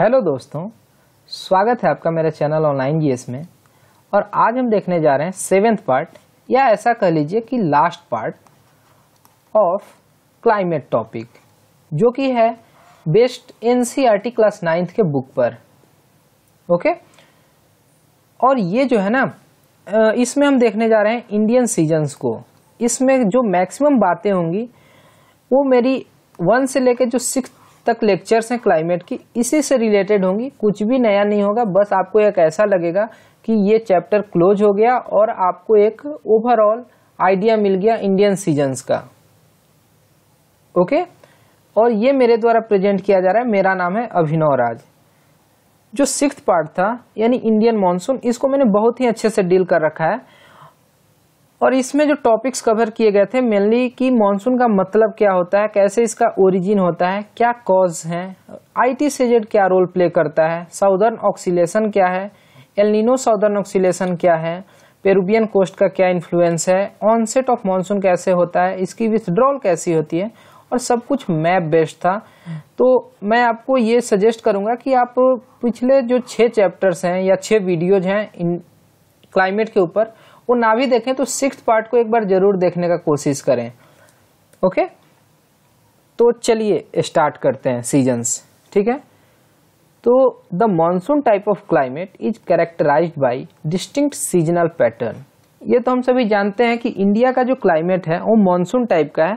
Hello दोस्तों स्वागत है आपका मेरे चैनल ऑनलाइन जीएस में और आज हम देखने जा रहे हैं सेवेंथ पार्ट या ऐसा कह लीजिए कि last part of climate topic जो कि है बेस्ट एनसीईआरटी क्लास नाइन्थ के बुक पर ओके और ये जो है ना इसमें हम देखने जा रहे हैं इंडियन सीजन्स को इसमें जो मैक्सिमम बातें होंगी वो मेरी वन से लेकर जो सिक्स तक लेक्चर्स हैं क्लाइमेट की इसी से रिलेटेड होंगी कुछ भी नया नहीं होगा बस आपको एक ऐसा लगेगा कि ये चैप्टर क्लोज हो गया और आपको एक ओवरऑल आइडिया मिल गया इंडियन सीजन्स का ओके और ये मेरे द्वारा प्रेजेंट किया जा रहा है मेरा नाम है अभिनव राज जो सिक्स पार्ट था यानी इंडियन मानसून इसको मैंने बहुत ही अच्छे से डील कर रखा है और इसमें जो टॉपिक्स कवर किए गए थे मेनली कि मानसून का मतलब क्या होता है कैसे इसका ओरिजिन होता है क्या कॉज है आईटी सेजेड क्या रोल प्ले करता है साउदर्न ऑक्सीलेशन क्या है एलिनो साउदर्न ऑक्सीलेशन क्या है पेरुबियन कोस्ट का क्या इन्फ्लुएंस है ऑनसेट ऑफ मानसून कैसे होता है इसकी विथड्रॉल कैसी होती है और सब कुछ मैप बेस्ड था तो मैं आपको ये सजेस्ट करूंगा कि आप पिछले जो छः चैप्टर्स हैं या छः वीडियोज हैं इन क्लाइमेट के ऊपर वो ना भी देखें तो सिक्स पार्ट को एक बार जरूर देखने का कोशिश करें ओके तो चलिए स्टार्ट करते हैं सीजन्स ठीक है तो the monsoon type of climate is characterize by distinct seasonal pattern ये तो हम सभी जानते हैं कि इंडिया का जो क्लाइमेट है वो मानसून टाइप का है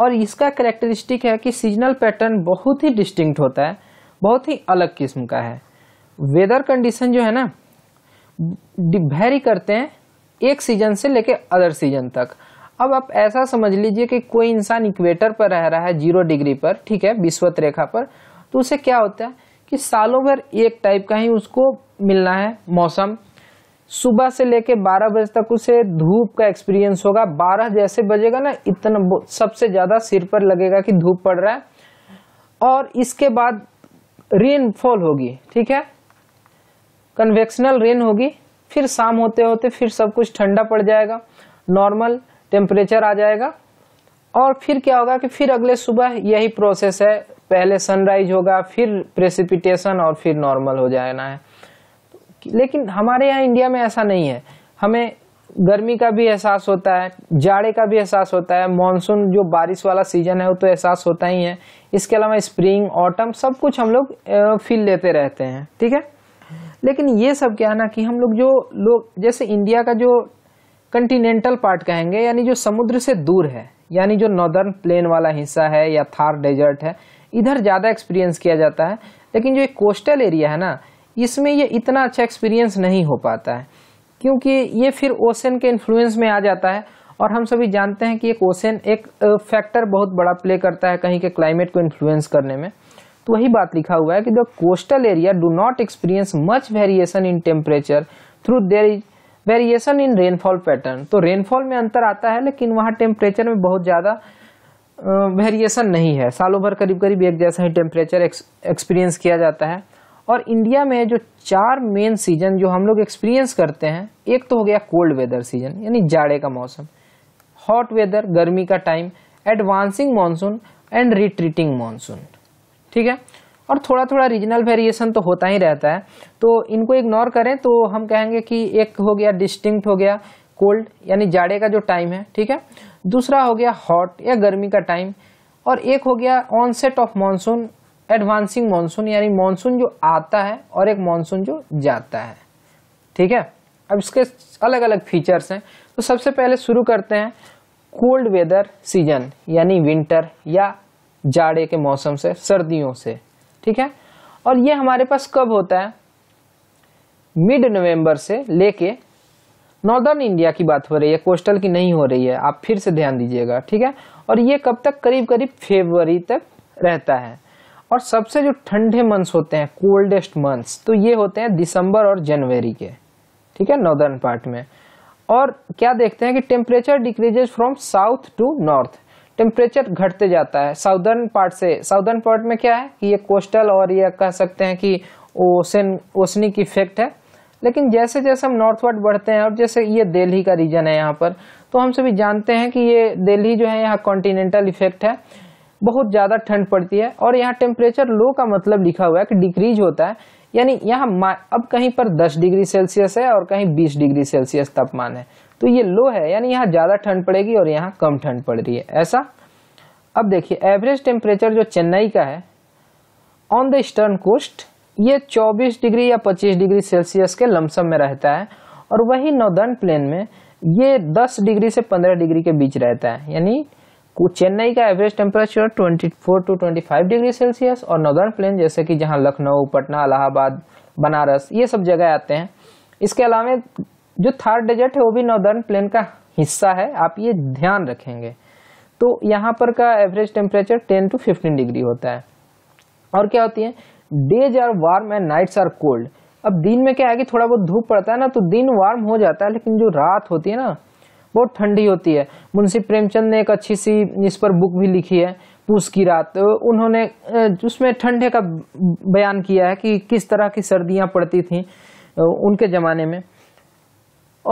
और इसका करेक्टरिस्टिक है कि सीजनल पैटर्न बहुत ही डिस्टिंक्ट होता है बहुत ही अलग किस्म का है वेदर कंडीशन जो है ना वेरी करते हैं एक सीजन से लेके अदर सीजन तक अब आप ऐसा समझ लीजिए कि कोई इंसान इक्वेटर पर रह रहा है जीरो डिग्री पर ठीक है विश्वत रेखा पर तो उसे क्या होता है कि सालों भर एक टाइप का ही उसको मिलना है मौसम सुबह से लेके 12 बजे तक उसे धूप का एक्सपीरियंस होगा 12 जैसे बजेगा ना इतना सबसे ज़्यादा सिर पर लगेगा कि धूप पड़ रहा है और इसके बाद रेनफॉल होगी ठीक है कन्वेक्शनल रेन होगी फिर शाम होते होते फिर सब कुछ ठंडा पड़ जाएगा नॉर्मल टेम्परेचर आ जाएगा और फिर क्या होगा कि फिर अगले सुबह यही प्रोसेस है पहले सनराइज होगा फिर प्रेसिपिटेशन और फिर नॉर्मल हो जाना है लेकिन हमारे यहाँ इंडिया में ऐसा नहीं है हमें गर्मी का भी एहसास होता है जाड़े का भी एहसास होता है मानसून जो बारिश वाला सीजन है वो तो एहसास होता ही है इसके अलावा स्प्रिंग ऑटम सब कुछ हम लोग फील लेते रहते हैं ठीक है लेकिन ये सब क्या है ना कि हम लोग जो लोग जैसे इंडिया का जो कंटिनेंटल पार्ट कहेंगे यानी जो समुद्र से दूर है यानी जो नॉर्दर्न प्लेन वाला हिस्सा है या थार डेजर्ट है इधर ज़्यादा एक्सपीरियंस किया जाता है लेकिन जो एक कोस्टल एरिया है ना इसमें ये इतना अच्छा एक्सपीरियंस नहीं हो पाता है क्योंकि ये फिर ओसन के इन्फ्लुएंस में आ जाता है और हम सभी जानते हैं कि एक ओसन एक फैक्टर बहुत बड़ा प्ले करता है कहीं के क्लाइमेट को इन्फ्लुएंस करने में तो वही बात लिखा हुआ है कि the coastal area do not experience much variation in temperature through there is variation in rainfall pattern तो रेनफॉल में अंतर आता है लेकिन वहाँ टेम्परेचर में बहुत ज़्यादा वेरिएशन नहीं है सालों भर करीब करीब एक जैसा ही टेम्परेचर एक्सपीरियंस किया जाता है और इंडिया में जो चार मेन सीजन जो हम लोग एक्सपीरियंस करते हैं एक तो हो गया कोल्ड वेदर सीजन यानी जाड़े का मौसम हॉट वेदर गर्मी का time advancing monsoon and retreating monsoon ठीक है और थोड़ा थोड़ा रीजनल वेरिएशन तो होता ही रहता है तो इनको इग्नोर करें तो हम कहेंगे कि एक हो गया डिस्टिंक्ट हो गया कोल्ड यानी जाड़े का जो टाइम है ठीक है दूसरा हो गया हॉट या गर्मी का टाइम और एक हो गया onset of monsoon advancing monsoon यानी मानसून जो आता है और एक मानसून जो जाता है ठीक है अब इसके अलग अलग फीचर्स हैं तो सबसे पहले शुरू करते हैं कोल्ड वेदर सीजन यानी विंटर या जाड़े के मौसम से सर्दियों से ठीक है और ये हमारे पास कब होता है मिड नवंबर से लेके नॉर्दर्न इंडिया की बात हो रही है कोस्टल की नहीं हो रही है आप फिर से ध्यान दीजिएगा ठीक है और ये कब तक करीब करीब फेबरी तक रहता है और सबसे जो ठंडे मंथ्स होते हैं कोल्डेस्ट मंथ्स तो ये होते हैं दिसंबर और जनवरी के ठीक है नॉर्दर्न पार्ट में और क्या देखते हैं कि temperature decreases from south to north temperature घटते जाता है साउदर्न पार्ट से साउदर्न पार्ट में क्या है कि ये कोस्टल और ये कह सकते हैं कि ओसन ओसनिक इफेक्ट है लेकिन जैसे जैसे हम वर्ड बढ़ते हैं और जैसे ये दिल्ली का रीजन है यहाँ पर तो हम सभी जानते हैं कि ये दिल्ली जो है यहाँ कॉन्टीनेंटल इफेक्ट है बहुत ज़्यादा ठंड पड़ती है और यहाँ टेम्परेचर लो का मतलब लिखा हुआ है कि डिक्रीज होता है यानी यहाँ अब कहीं पर 10 डिग्री सेल्सियस है और कहीं 20 डिग्री सेल्सियस तापमान है तो ये लो है यानी यहाँ ज़्यादा ठंड पड़ेगी और यहाँ कम ठंड पड़ रही है ऐसा अब देखिए एवरेज टेम्परेचर जो चेन्नई का है ऑन द ईस्टर्न कोस्ट ये 24 डिग्री या 25 डिग्री सेल्सियस के लमसम में रहता है और वही नौदर्न प्लेन में ये 10 डिग्री से 15 डिग्री के बीच रहता है यानी चेन्नई का average temperature 24 two twenty degree Celsius और नॉर्दर्न प्लेन जैसे कि जहाँ लखनऊ पटना इलाहाबाद बनारस ये सब जगह आते हैं इसके अलावा जो थर्ड डेजर्ट है वो भी नॉर्दर्न प्लेन का हिस्सा है आप ये ध्यान रखेंगे तो यहाँ पर का एवरेज टेम्परेचर 10 टू 15 डिग्री होता है और क्या होती है days are warm and nights are cold अब दिन में क्या है कि थोड़ा बहुत धूप पड़ता है ना तो दिन वार्म हो जाता है लेकिन जो रात होती है ना बहुत ठंडी होती है मुंशी प्रेमचंद ने एक अच्छी सी इस पर बुक भी लिखी है पूस की रात तो उन्होंने उसमें ठंडे का बयान किया है कि किस तरह की सर्दियाँ पड़ती थी उनके ज़माने में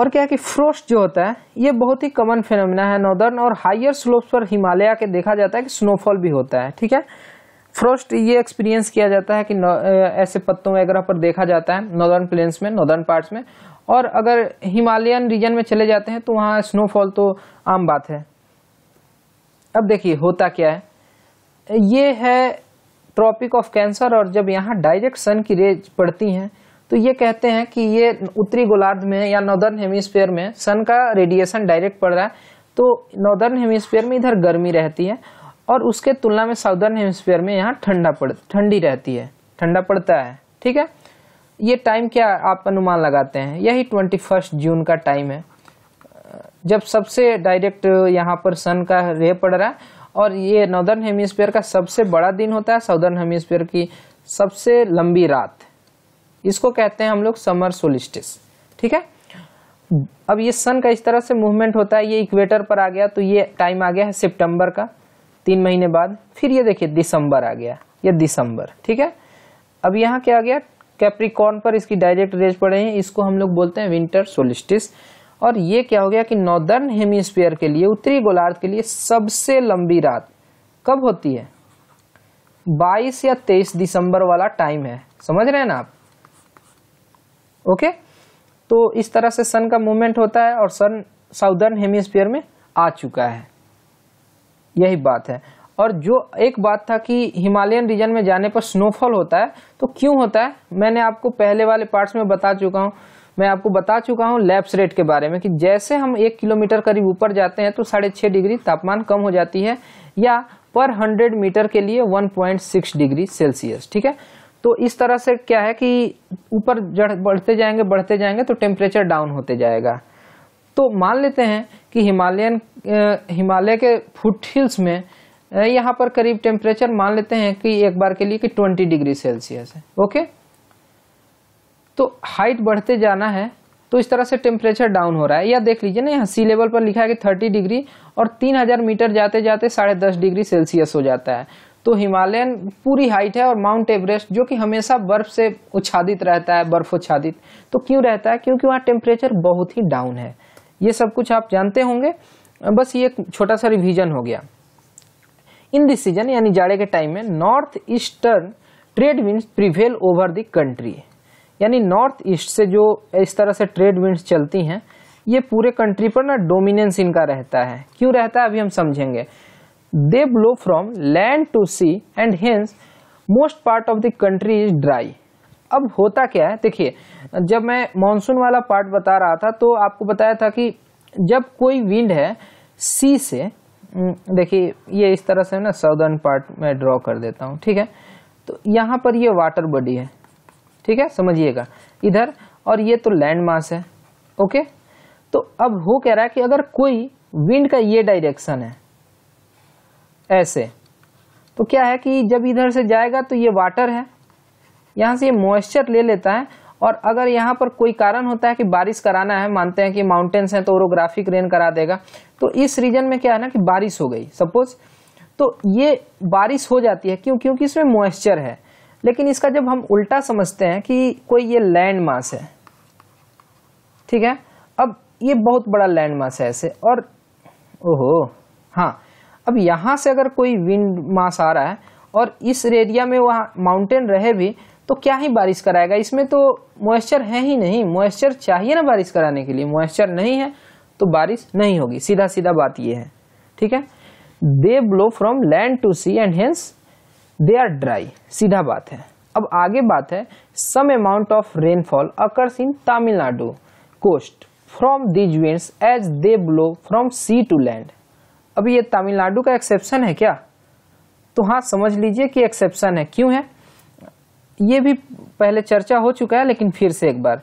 और क्या कि फ्रोस्ट जो होता है ये बहुत ही कॉमन फिनमिना है नॉर्दर्न और हायर स्लोप्स पर हिमालय के देखा जाता है कि स्नोफॉल भी होता है ठीक है फ्रोस्ट ये एक्सपीरियंस किया जाता है कि ऐसे पत्तों वगैरह पर देखा जाता है नॉर्दर्न प्लेन्स में नॉर्दर्न पार्ट्स में और अगर हिमालयन रीजन में चले जाते हैं तो वहाँ स्नोफॉल तो आम बात है अब देखिए होता क्या है ये है ट्रॉपिक ऑफ कैंसर और जब यहाँ डायरेक्ट सन की रेज पड़ती हैं तो ये कहते हैं कि ये उत्तरी गोलार्ध में या नॉर्दर्न हेमिस्फेयर में सन का रेडिएशन डायरेक्ट पड़ रहा है तो नॉर्दर्न हेमिस्फेयर में इधर गर्मी रहती है और उसके तुलना में साउदर्न हेमिस्फेयर में यहाँ ठंडा पड़ ठंडी रहती है ठंडा पड़ता है ठीक है ये टाइम क्या आप अनुमान लगाते हैं यही ट्वेंटी फर्स्ट जून का टाइम है जब सबसे डायरेक्ट यहाँ पर सन का रे पड़ रहा है और ये नॉर्दर्न हेमिस्फेयर का सबसे बड़ा दिन होता है साउदर्न हेमिस्फेयर की सबसे लंबी रात इसको कहते हैं हम लोग समर सोलिस्टिस ठीक है अब ये सन का इस तरह से मूवमेंट होता है ये इक्वेटर पर आ गया तो ये टाइम आ गया है सितंबर का तीन महीने बाद फिर ये देखिए दिसंबर आ गया ये दिसंबर ठीक है अब यहाँ क्या आ गया कैप्रिकॉर्न पर इसकी डायरेक्ट रेज पड़े हैं इसको हम लोग बोलते हैं विंटर सोलिस्टिस और ये क्या हो गया कि नॉर्दर्न हेमिस्फीयर के लिए उत्तरी गोलार्ध के लिए सबसे लंबी रात कब होती है 22 या 23 दिसंबर वाला टाइम है समझ रहे हैं ना आप ओके तो इस तरह से सन का मूवमेंट होता है और सन साउदर्न हेमिस्फीयर में आ चुका है यही बात है और जो एक बात था कि हिमालयन रीजन में जाने पर स्नोफॉल होता है तो क्यों होता है मैंने आपको पहले वाले पार्ट्स में बता चुका हूँ मैं आपको बता चुका हूँ लैप्स रेट के बारे में कि जैसे हम एक किलोमीटर करीब ऊपर जाते हैं तो साढ़े छः डिग्री तापमान कम हो जाती है या पर हंड्रेड मीटर के लिए one point six degree Celsius ठीक है तो इस तरह से क्या है कि ऊपर बढ़ते जाएंगे बढ़ते जाएंगे तो टेम्परेचर डाउन होते जाएगा तो मान लेते हैं कि हिमालयन हिमालय के फुट हिल्स में यहाँ पर करीब टेम्परेचर मान लेते हैं कि एक बार के लिए कि 20 डिग्री सेल्सियस है ओके तो हाइट बढ़ते जाना है तो इस तरह से टेम्परेचर डाउन हो रहा है या देख लीजिए ना यहाँ सी लेवल पर लिखा है कि 30 डिग्री और 3000 मीटर जाते जाते साढ़े दस डिग्री सेल्सियस हो जाता है तो हिमालयन पूरी हाइट है और माउंट एवरेस्ट जो कि हमेशा बर्फ से उच्छादित रहता है बर्फ उच्छादित तो क्यों रहता है क्योंकि वहाँ टेम्परेचर बहुत ही डाउन है ये सब कुछ आप जानते होंगे बस ये छोटा सा रिविजन हो गया इन दिस सीजन यानी जाड़े के टाइम में north eastern trade wind prevail over the country यानी नॉर्थ ईस्ट से जो इस तरह से ट्रेड विंड चलती हैं ये पूरे कंट्री पर ना डोमिनेंस इनका रहता है क्यों रहता है अभी हम समझेंगे they blow from land to sea and hence most part of the country is dry अब होता क्या है देखिए जब मैं मानसून वाला पार्ट बता रहा था तो आपको बताया था कि जब कोई विंड है सी से हम्म, देखिए ये इस तरह से ना साउदर्न पार्ट में ड्रॉ कर देता हूँ ठीक है तो यहाँ पर ये वाटर बॉडी है ठीक है समझिएगा इधर और ये तो लैंड मास है ओके तो अब हो कह रहा है कि अगर कोई विंड का ये डायरेक्शन है ऐसे तो क्या है कि जब इधर से जाएगा तो ये वाटर है यहाँ से ये मॉइस्चर ले लेता है और अगर यहाँ पर कोई कारण होता है कि बारिश कराना है मानते हैं कि माउंटेन्स हैं तो ओरोग्राफिक रेन करा देगा तो इस रीजन में क्या है ना कि बारिश हो गई सपोज तो ये बारिश हो जाती है क्यों क्योंकि इसमें मॉइस्चर है लेकिन इसका जब हम उल्टा समझते हैं कि कोई ये लैंड मास है ठीक है अब ये बहुत बड़ा लैंड मास है ऐसे और ओहो हाँ अब यहाँ से अगर कोई विंड मास आ रहा है और इस एरिया में वहाँ माउंटेन रहे भी तो क्या ही बारिश कराएगा इसमें तो मॉइस्चर है ही नहीं मॉइस्चर चाहिए ना बारिश कराने के लिए मॉइस्चर नहीं है तो बारिश नहीं होगी सीधा सीधा बात ये है ठीक है they blow from land to sea and hence they are dry सीधा बात है अब आगे बात है some amount of rainfall occurs in Tamil Nadu coast from these winds as they blow from sea to land अब ये तमिलनाडु का एक्सेप्शन है क्या तो हाँ समझ लीजिए कि एक्सेप्शन है क्यों है ये भी पहले चर्चा हो चुका है लेकिन फिर से एक बार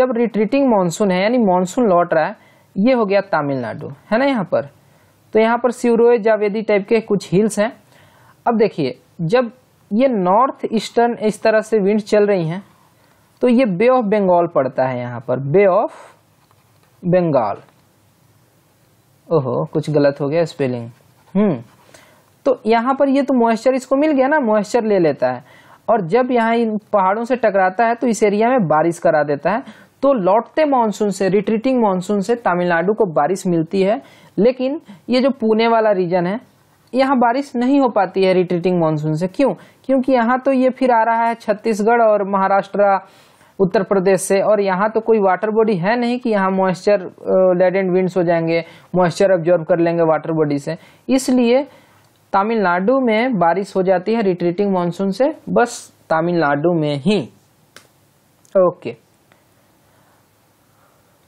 जब रिट्रीटिंग मानसून है यानी मानसून लौट रहा है ये हो गया तमिलनाडु है ना यहाँ पर तो यहाँ पर सिवरोए जावेदी टाइप के कुछ हिल्स हैं अब देखिए जब ये नॉर्थ ईस्टर्न इस तरह से विंड चल रही हैं तो ये बे ऑफ बंगाल पड़ता है यहाँ पर बे ऑफ बंगाल ओहो कुछ गलत हो गया स्पेलिंग हम्म तो यहाँ पर ये तो मॉइस्चर इसको मिल गया ना मॉइस्चर ले लेता है और जब यहाँ इन पहाड़ों से टकराता है तो इस एरिया में बारिश करा देता है तो लौटते मानसून से रिट्रीटिंग मानसून से तमिलनाडु को बारिश मिलती है लेकिन ये जो पुणे वाला रीजन है यहाँ बारिश नहीं हो पाती है रिट्रीटिंग मानसून से क्यों क्योंकि यहाँ तो ये फिर आ रहा है छत्तीसगढ़ और महाराष्ट्र उत्तर प्रदेश से और यहाँ तो कोई वाटर बॉडी है नहीं कि यहाँ मॉइस्चर लेड एंड विंड्स हो जाएंगे मॉइस्चर ऑब्जॉर्व कर लेंगे वाटर बॉडी से इसलिए तमिलनाडु में बारिश हो जाती है रिट्रीटिंग मानसून से बस तमिलनाडु में ही ओके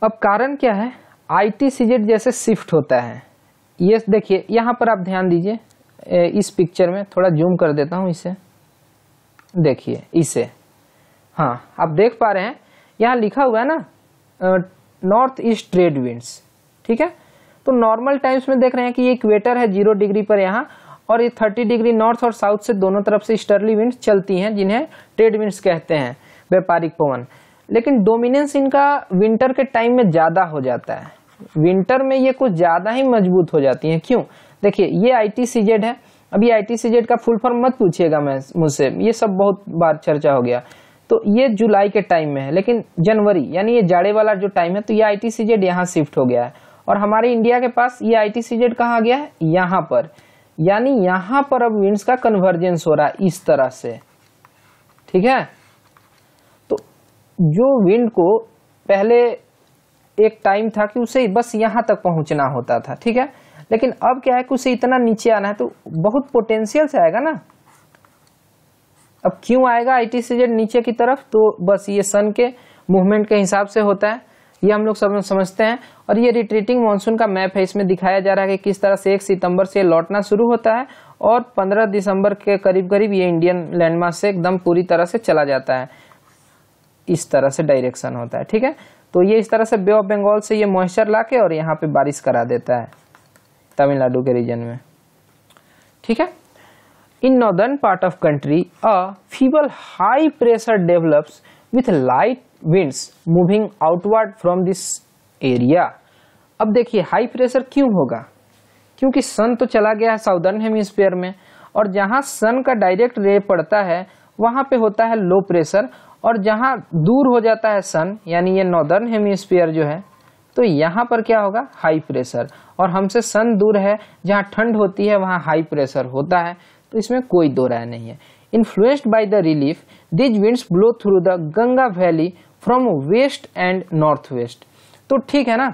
अब कारण क्या है आई टी जैसे शिफ्ट होता है ये देखिए यहाँ पर आप ध्यान दीजिए इस पिक्चर में थोड़ा जूम कर देता हूँ इसे देखिए इसे हाँ आप देख पा रहे हैं यहाँ लिखा हुआ है ना नॉर्थ ईस्ट ट्रेड विंड्स ठीक है तो नॉर्मल टाइम्स में देख रहे हैं कि ये इक्वेटर है जीरो डिग्री पर यहाँ और ये थर्टी डिग्री नॉर्थ और साउथ से दोनों तरफ से स्टर्ली विंड्स चलती हैं जिन्हें ट्रेड विंड्स कहते हैं व्यापारिक पवन लेकिन डोमिनेंस इनका विंटर के टाइम में ज़्यादा हो जाता है विंटर में ये कुछ ज़्यादा ही मजबूत हो जाती हैं क्यों देखिए ये आई है अभी आई का फुल फॉर्म मत पूछिएगा मैं मुझसे ये सब बहुत बार चर्चा हो गया तो ये जुलाई के टाइम में है लेकिन जनवरी यानी ये जाड़े वाला जो टाइम है तो ये आई टी सी जेड यहाँ शिफ्ट हो गया है और हमारे इंडिया के पास ये आई टी सी जेड कहाँ गया है यहाँ पर यानी यहाँ पर अब विंड्स का कन्वर्जेंस हो रहा है इस तरह से ठीक है तो जो विंड को पहले एक टाइम था कि उसे बस यहाँ तक पहुँचना होता था ठीक है लेकिन अब क्या है कि उसे इतना नीचे आना है तो बहुत पोटेंशियल से आएगा ना अब क्यों आएगा आई टी नीचे की तरफ तो बस ये सन के मूवमेंट के हिसाब से होता है ये हम लोग सब समझते हैं और ये रिट्रीटिंग मानसून का मैप है इसमें दिखाया जा रहा है कि किस तरह से एक सितंबर से लौटना शुरू होता है और 15 दिसंबर के करीब करीब ये इंडियन लैंडमार्क से एकदम पूरी तरह से चला जाता है इस तरह से डायरेक्शन होता है ठीक है तो ये इस तरह से बे ऑफ बंगाल से ये मॉइस्चर ला और यहाँ पे बारिश करा देता है तमिलनाडु के रीजन में ठीक है In northern part of country, a feeble high pressure develops with light winds moving outward from this area. अब देखिए हाई प्रेशर क्यों होगा क्योंकि सन तो चला गया है साउदर्न हेमिस्फीयर में और जहां सन का डायरेक्ट रे पड़ता है वहां पे होता है लो प्रेशर और जहां दूर हो जाता है सन यानी ये नॉर्दर्न हेमिस्फीयर जो है तो यहाँ पर क्या होगा हाई प्रेशर और हमसे सन दूर है जहाँ ठंड होती है वहाँ हाई प्रेशर होता है तो इसमें कोई दो राय नहीं है influenced by the relief these winds blow through the Ganga valley from west and north west तो ठीक है ना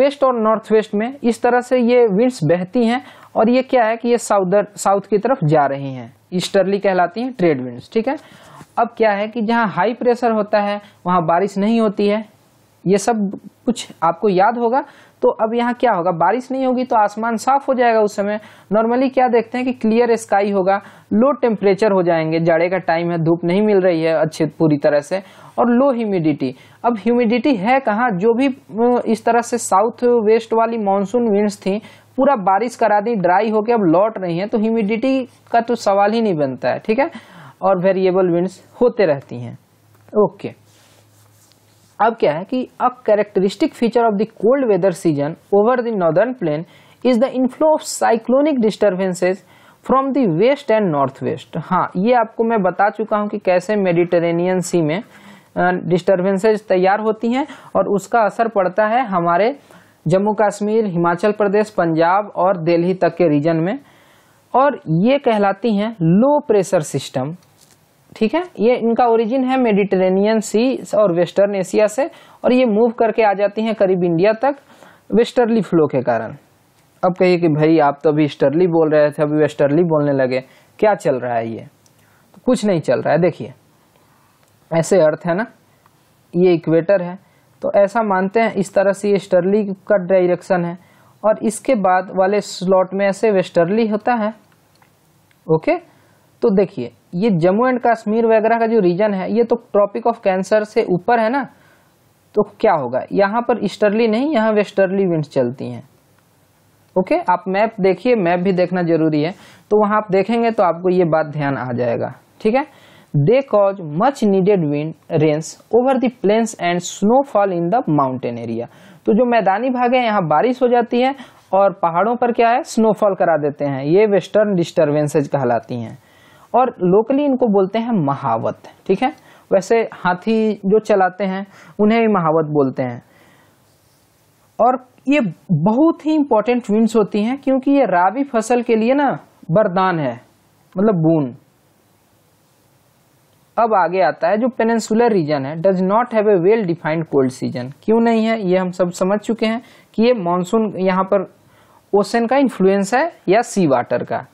वेस्ट और नॉर्थ वेस्ट में इस तरह से ये विंड्स बहती हैं और ये क्या है कि ये साउदर साउथ की तरफ जा रही हैं ईस्टर्ली कहलाती हैं ट्रेड विंड्स ठीक है अब क्या है कि जहाँ हाई प्रेशर होता है वहाँ बारिश नहीं होती है ये सब कुछ आपको याद होगा तो अब यहाँ क्या होगा बारिश नहीं होगी तो आसमान साफ हो जाएगा उस समय नॉर्मली क्या देखते हैं कि क्लियर स्काई होगा लो टेम्परेचर हो जाएंगे जाड़े का टाइम है धूप नहीं मिल रही है अच्छे पूरी तरह से और लो ह्यूमिडिटी अब ह्यूमिडिटी है कहाँ जो भी इस तरह से साउथ वेस्ट वाली मानसून विंड्स थी पूरा बारिश करा दी ड्राई होके अब लौट रही है तो ह्यूमिडिटी का तो सवाल ही नहीं बनता है ठीक है और वेरिएबल विंड्स होते रहती हैं ओके okay. अब क्या है कि a characteristic feature of the cold weather season over the northern plain is the inflow of cyclonic disturbances from the west and north west हाँ ये आपको मैं बता चुका हूँ कि कैसे मेडिटेरेनियन सी में डिस्टर्बेंसेज तैयार होती हैं और उसका असर पड़ता है हमारे जम्मू कश्मीर हिमाचल प्रदेश पंजाब और दिल्ली तक के रीजन में और ये कहलाती हैं लो प्रेशर सिस्टम ठीक है ये इनका ओरिजिन है मेडिटेरेनियन सी और वेस्टर्न एशिया से और ये मूव करके आ जाती हैं करीब इंडिया तक वेस्टर्ली फ्लो के कारण अब कहिए कि भाई आप तो अभी स्टर्ली बोल रहे थे अभी वेस्टर्ली बोलने लगे क्या चल रहा है ये तो कुछ नहीं चल रहा है देखिए ऐसे अर्थ है ना ये इक्वेटर है तो ऐसा मानते हैं इस तरह से ये स्टर्ली का डायरेक्शन है और इसके बाद वाले स्लॉट में ऐसे वेस्टर्ली होता है ओके तो देखिए ये जम्मू एंड कश्मीर वगैरह का जो रीजन है ये तो ट्रॉपिक ऑफ कैंसर से ऊपर है ना तो क्या होगा यहाँ पर ईस्टर्ली नहीं यहाँ वेस्टर्ली विंड चलती हैं ओके आप मैप देखिए मैप भी देखना जरूरी है तो वहाँ आप देखेंगे तो आपको ये बात ध्यान आ जाएगा ठीक है they cause much needed wind rains over the plains and snowfall in the mountain area तो जो मैदानी भाग है यहाँ बारिश हो जाती है और पहाड़ों पर क्या है स्नोफॉल करा देते हैं ये वेस्टर्न डिस्टर्बेंसेज कहलाती हैं और लोकली इनको बोलते हैं महावत ठीक है वैसे हाथी जो चलाते हैं उन्हें भी महावत बोलते हैं और ये बहुत ही इंपॉर्टेंट विंड्स होती हैं क्योंकि ये राबी फसल के लिए ना बरदान है मतलब बून अब आगे आता है जो पेनेंसुलर रीजन है does not have a well defined cold season क्यों नहीं है ये हम सब समझ चुके हैं कि ये मानसून यहाँ पर ओशन का इन्फ्लुएंस है या सी वाटर का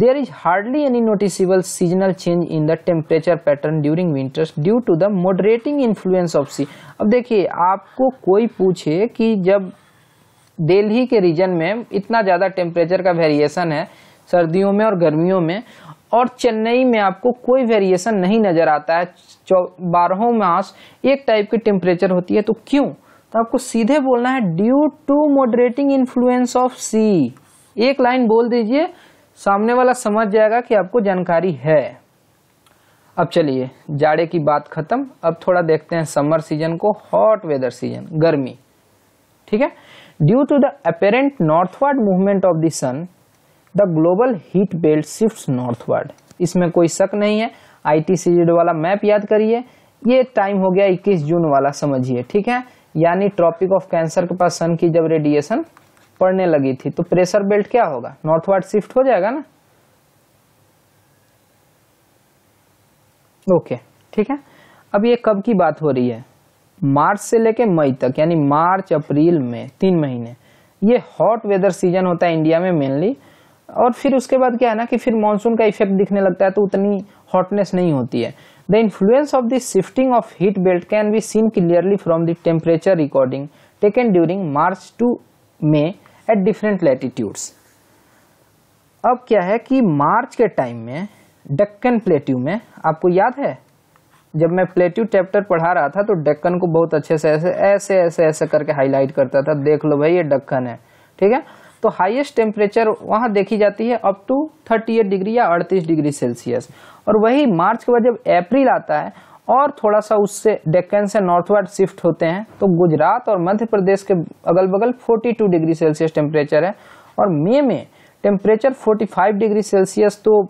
there is hardly any noticeable seasonal change in the temperature pattern during winters due to the moderating influence of sea अब देखिए आपको कोई पूछे कि जब दिल्ली के रीजन में इतना ज़्यादा टेम्परेचर का वेरिएशन है सर्दियों में और गर्मियों में और चेन्नई में आपको कोई वेरिएशन नहीं नज़र आता है बारहों मास एक टाइप की टेम्परेचर होती है तो क्यों तो आपको सीधे बोलना है due to moderating influence of sea एक लाइन बोल दीजिए सामने वाला समझ जाएगा कि आपको जानकारी है अब चलिए जाड़े की बात खत्म अब थोड़ा देखते हैं समर सीजन को हॉट वेदर सीजन गर्मी ठीक है due to the apparent northward movement of the sun the global heat belt shift northward इसमें कोई शक नहीं है आई वाला मैप याद करिए ये टाइम हो गया 21 जून वाला समझिए ठीक है यानी ट्रॉपिक ऑफ कैंसर के पास सन की जब रेडिएशन पड़ने लगी थी तो प्रेशर बेल्ट क्या होगा नॉर्थवर्ड शिफ्ट हो जाएगा ना ओके ठीक है अब ये कब की बात हो रही है मार्च से लेके मई तक यानी मार्च अप्रैल में तीन महीने ये हॉट वेदर सीजन होता है इंडिया में मेनली और फिर उसके बाद क्या है ना कि फिर मानसून का इफेक्ट दिखने लगता है तो उतनी हॉटनेस नहीं होती है the influence of this shifting of heat belt can be seen clearly from the temperature recording taken during March to May at different latitudes अब क्या है कि मार्च के टाइम में डक्कन प्लेट्यू में आपको याद है जब मैं प्लेट्यू चैप्टर पढ़ा रहा था तो डक्कन को बहुत अच्छे से ऐसे ऐसे ऐसे ऐसे करके हाईलाइट करता था देख लो भाई ये डक्कन है ठीक है तो हाईएस्ट टेम्परेचर वहाँ देखी जाती है अप टू 38 डिग्री या 38 डिग्री सेल्सियस और वही मार्च के बाद जब अप्रैल आता है और थोड़ा सा उससे डेक्कन से नॉर्थवर्ड शिफ्ट होते हैं तो गुजरात और मध्य प्रदेश के अगल बगल 42 डिग्री सेल्सियस टेम्परेचर है और मे में टेम्परेचर 45 डिग्री सेल्सियस तो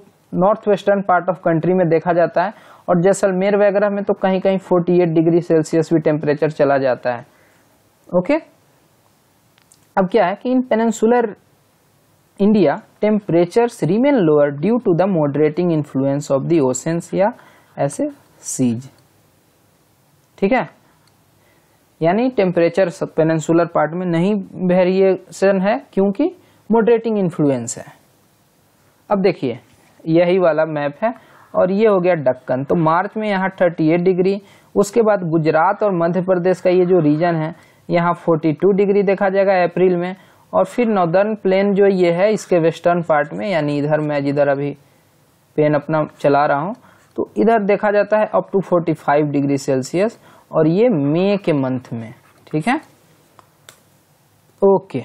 north western part of country में देखा जाता है और जैसलमेर वगैरह में तो कहीं कहीं 48 डिग्री सेल्सियस भी टेम्परेचर चला जाता है ओके अब क्या है कि in peninsular India temperature remain lower due to the moderating influence of the oceans या ऐसे सीज ठीक है यानी टेम्परेचर पेनेंसुलर पार्ट में नहीं वेरिएशन है क्योंकि मोडरेटिंग इन्फ्लुएंस है अब देखिए यही वाला मैप है और ये हो गया डक्कन तो मार्च में यहाँ 38 डिग्री उसके बाद गुजरात और मध्य प्रदेश का ये जो रीजन है यहाँ 42 डिग्री देखा जाएगा अप्रैल में और फिर नॉर्दर्न प्लेन जो ये है इसके वेस्टर्न पार्ट में यानी इधर मैं जिधर अभी पेन अपना चला रहा हूँ तो इधर देखा जाता है अप टू 45 डिग्री सेल्सियस और ये मई के मंथ में ठीक है ओके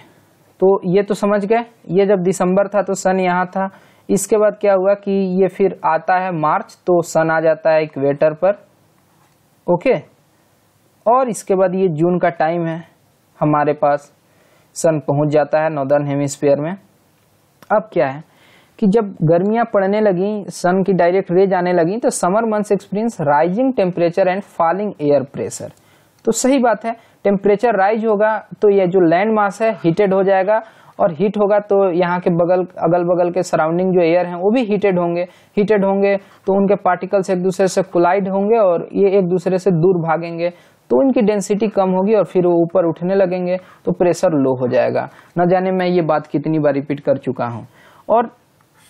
तो ये तो समझ गए ये जब दिसंबर था तो सन यहाँ था इसके बाद क्या हुआ कि ये फिर आता है मार्च तो सन आ जाता है इक्वेटर पर ओके और इसके बाद ये जून का टाइम है हमारे पास सन पहुंच जाता है नॉर्दर्न हेमिस्फीयर में अब क्या है कि जब गर्मियां पड़ने लगी सन की डायरेक्ट रेज आने लगी तो summer month experience rising temperature and falling air pressure तो सही बात है टेम्परेचर राइज होगा तो यह जो लैंड मास है हीटेड हो जाएगा और हीट होगा तो यहाँ के बगल अगल बगल के सराउंडिंग जो एयर हैं वो भी हीटेड होंगे हीटेड होंगे तो उनके पार्टिकल्स एक दूसरे से कोलाइड होंगे और ये एक दूसरे से दूर भागेंगे तो इनकी डेंसिटी कम होगी और फिर वो ऊपर उठने लगेंगे तो प्रेशर लो हो जाएगा न जाने मैं ये बात कितनी बार रिपीट कर चुका हूँ और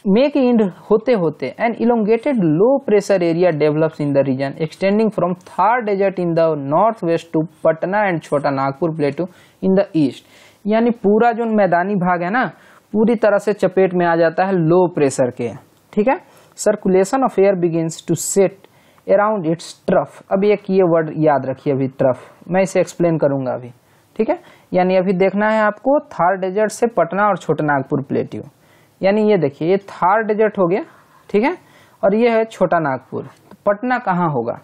मेक इंड होते होते elongated low pressure area develops in the region extending from Thar desert in the north west to Patna and Chota Nagpur plateau in the east यानी पूरा जो मैदानी भाग है ना पूरी तरह से चपेट में आ जाता है लो प्रेशर के ठीक है circulation of air begins to set around its trough अब एक ये वर्ड याद रखिए अभी ट्रफ मैं इसे एक्सप्लेन करूंगा अभी ठीक है यानी अभी देखना है आपको थार डेजर्ट से पटना और छोटा नागपुर प्लेट्यू यानी ये देखिए ये थार डेजर्ट हो गया ठीक है और ये है छोटा नागपुर तो पटना कहाँ होगा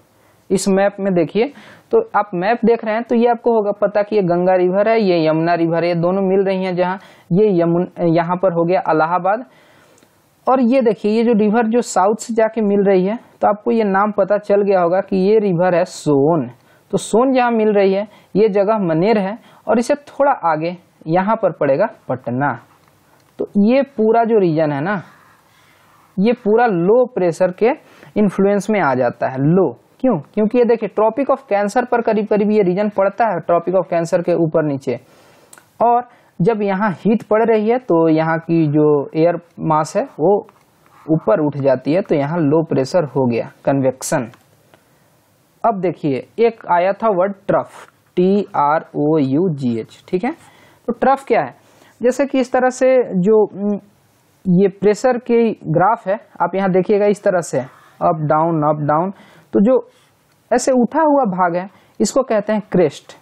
इस मैप में देखिए तो आप मैप देख रहे हैं तो ये आपको होगा पता कि ये गंगा रिवर है ये यमुना रिवर है ये दोनों मिल रही हैं जहाँ ये यमुन यहाँ पर हो गया अलाहाबाद और ये देखिए ये जो रिवर जो साउथ से जाके मिल रही है तो आपको ये नाम पता चल गया होगा कि ये रिवर है सोन तो सोन जहाँ मिल रही है ये जगह मनेर है और इसे थोड़ा आगे यहाँ पर पड़ेगा पटना तो ये पूरा जो रीजन है ना ये पूरा लो प्रेशर के इन्फ्लुएंस में आ जाता है लो क्यों क्योंकि ये देखिए ट्रॉपिक ऑफ कैंसर पर करीब करीब ये रीजन पड़ता है ट्रॉपिक ऑफ कैंसर के ऊपर नीचे और जब यहाँ हीट पड़ रही है तो यहाँ की जो एयर मास है वो ऊपर उठ जाती है तो यहाँ लो प्रेशर हो गया कन्वेक्शन अब देखिए एक आया था word trough T R O U G H ठीक है तो ट्रफ क्या है जैसे कि इस तरह से जो ये प्रेशर के ग्राफ है आप यहाँ देखिएगा इस तरह से अप डाउन अप डाउन तो जो ऐसे उठा हुआ भाग है इसको कहते हैं क्रेस्ट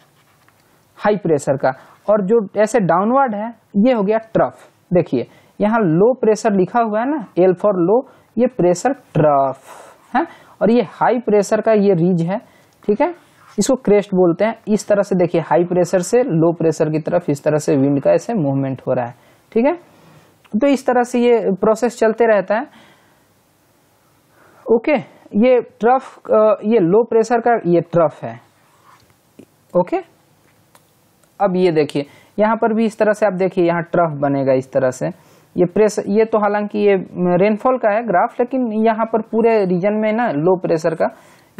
हाई प्रेशर का और जो ऐसे डाउनवर्ड है ये हो गया ट्रफ देखिए यहाँ लो प्रेशर लिखा हुआ है ना एल फॉर लो ये प्रेशर ट्रफ है और ये हाई प्रेशर का ये रीज है ठीक है इसको क्रेस्ट बोलते हैं इस तरह से देखिए हाई प्रेशर से लो प्रेशर की तरफ इस तरह से विंड का ऐसे मूवमेंट हो रहा है ठीक है तो इस तरह से ये प्रोसेस चलते रहता है ओके ये ट्रफ ये लो प्रेशर का ये ट्रफ है ओके अब ये देखिए यहाँ पर भी इस तरह से आप देखिए यहाँ ट्रफ बनेगा इस तरह से ये प्रेस ये तो हालांकि ये रेनफॉल का है ग्राफ लेकिन यहाँ पर पूरे रीजन में ना लो प्रेशर का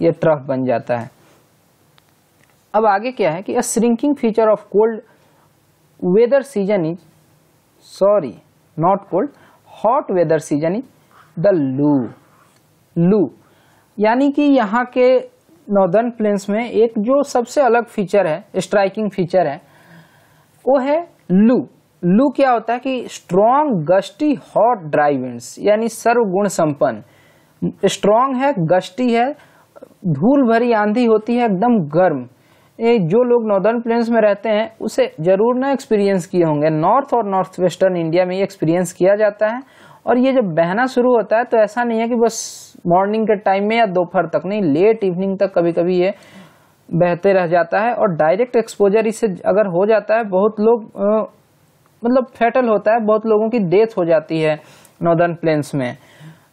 ये ट्रफ बन जाता है अब आगे क्या है कि a shrinking feature of cold weather season is sorry not cold hot weather season is the loo loo यानी कि यहाँ के नॉर्दर्न प्लेन्स में एक जो सबसे अलग फीचर है स्ट्राइकिंग फीचर है वो है लू लू क्या होता है कि strong gusty hot dry winds यानी सर्वगुण संपन्न स्ट्रॉन्ग है गस्टी है धूल भरी आंधी होती है एकदम गर्म जो लोग नॉर्दर्न प्लेन्स में रहते हैं उसे जरूर ना एक्सपीरियंस किए होंगे नॉर्थ और नॉर्थ वेस्टर्न इंडिया में ये एक्सपीरियंस किया जाता है और ये जब बहना शुरू होता है तो ऐसा नहीं है कि बस मॉर्निंग के टाइम में या दोपहर तक नहीं लेट इवनिंग तक कभी कभी ये बहते रह जाता है और डायरेक्ट एक्सपोजर इसे अगर हो जाता है बहुत लोग मतलब फैटल होता है बहुत लोगों की डेथ हो जाती है नॉर्दर्न प्लेन्स में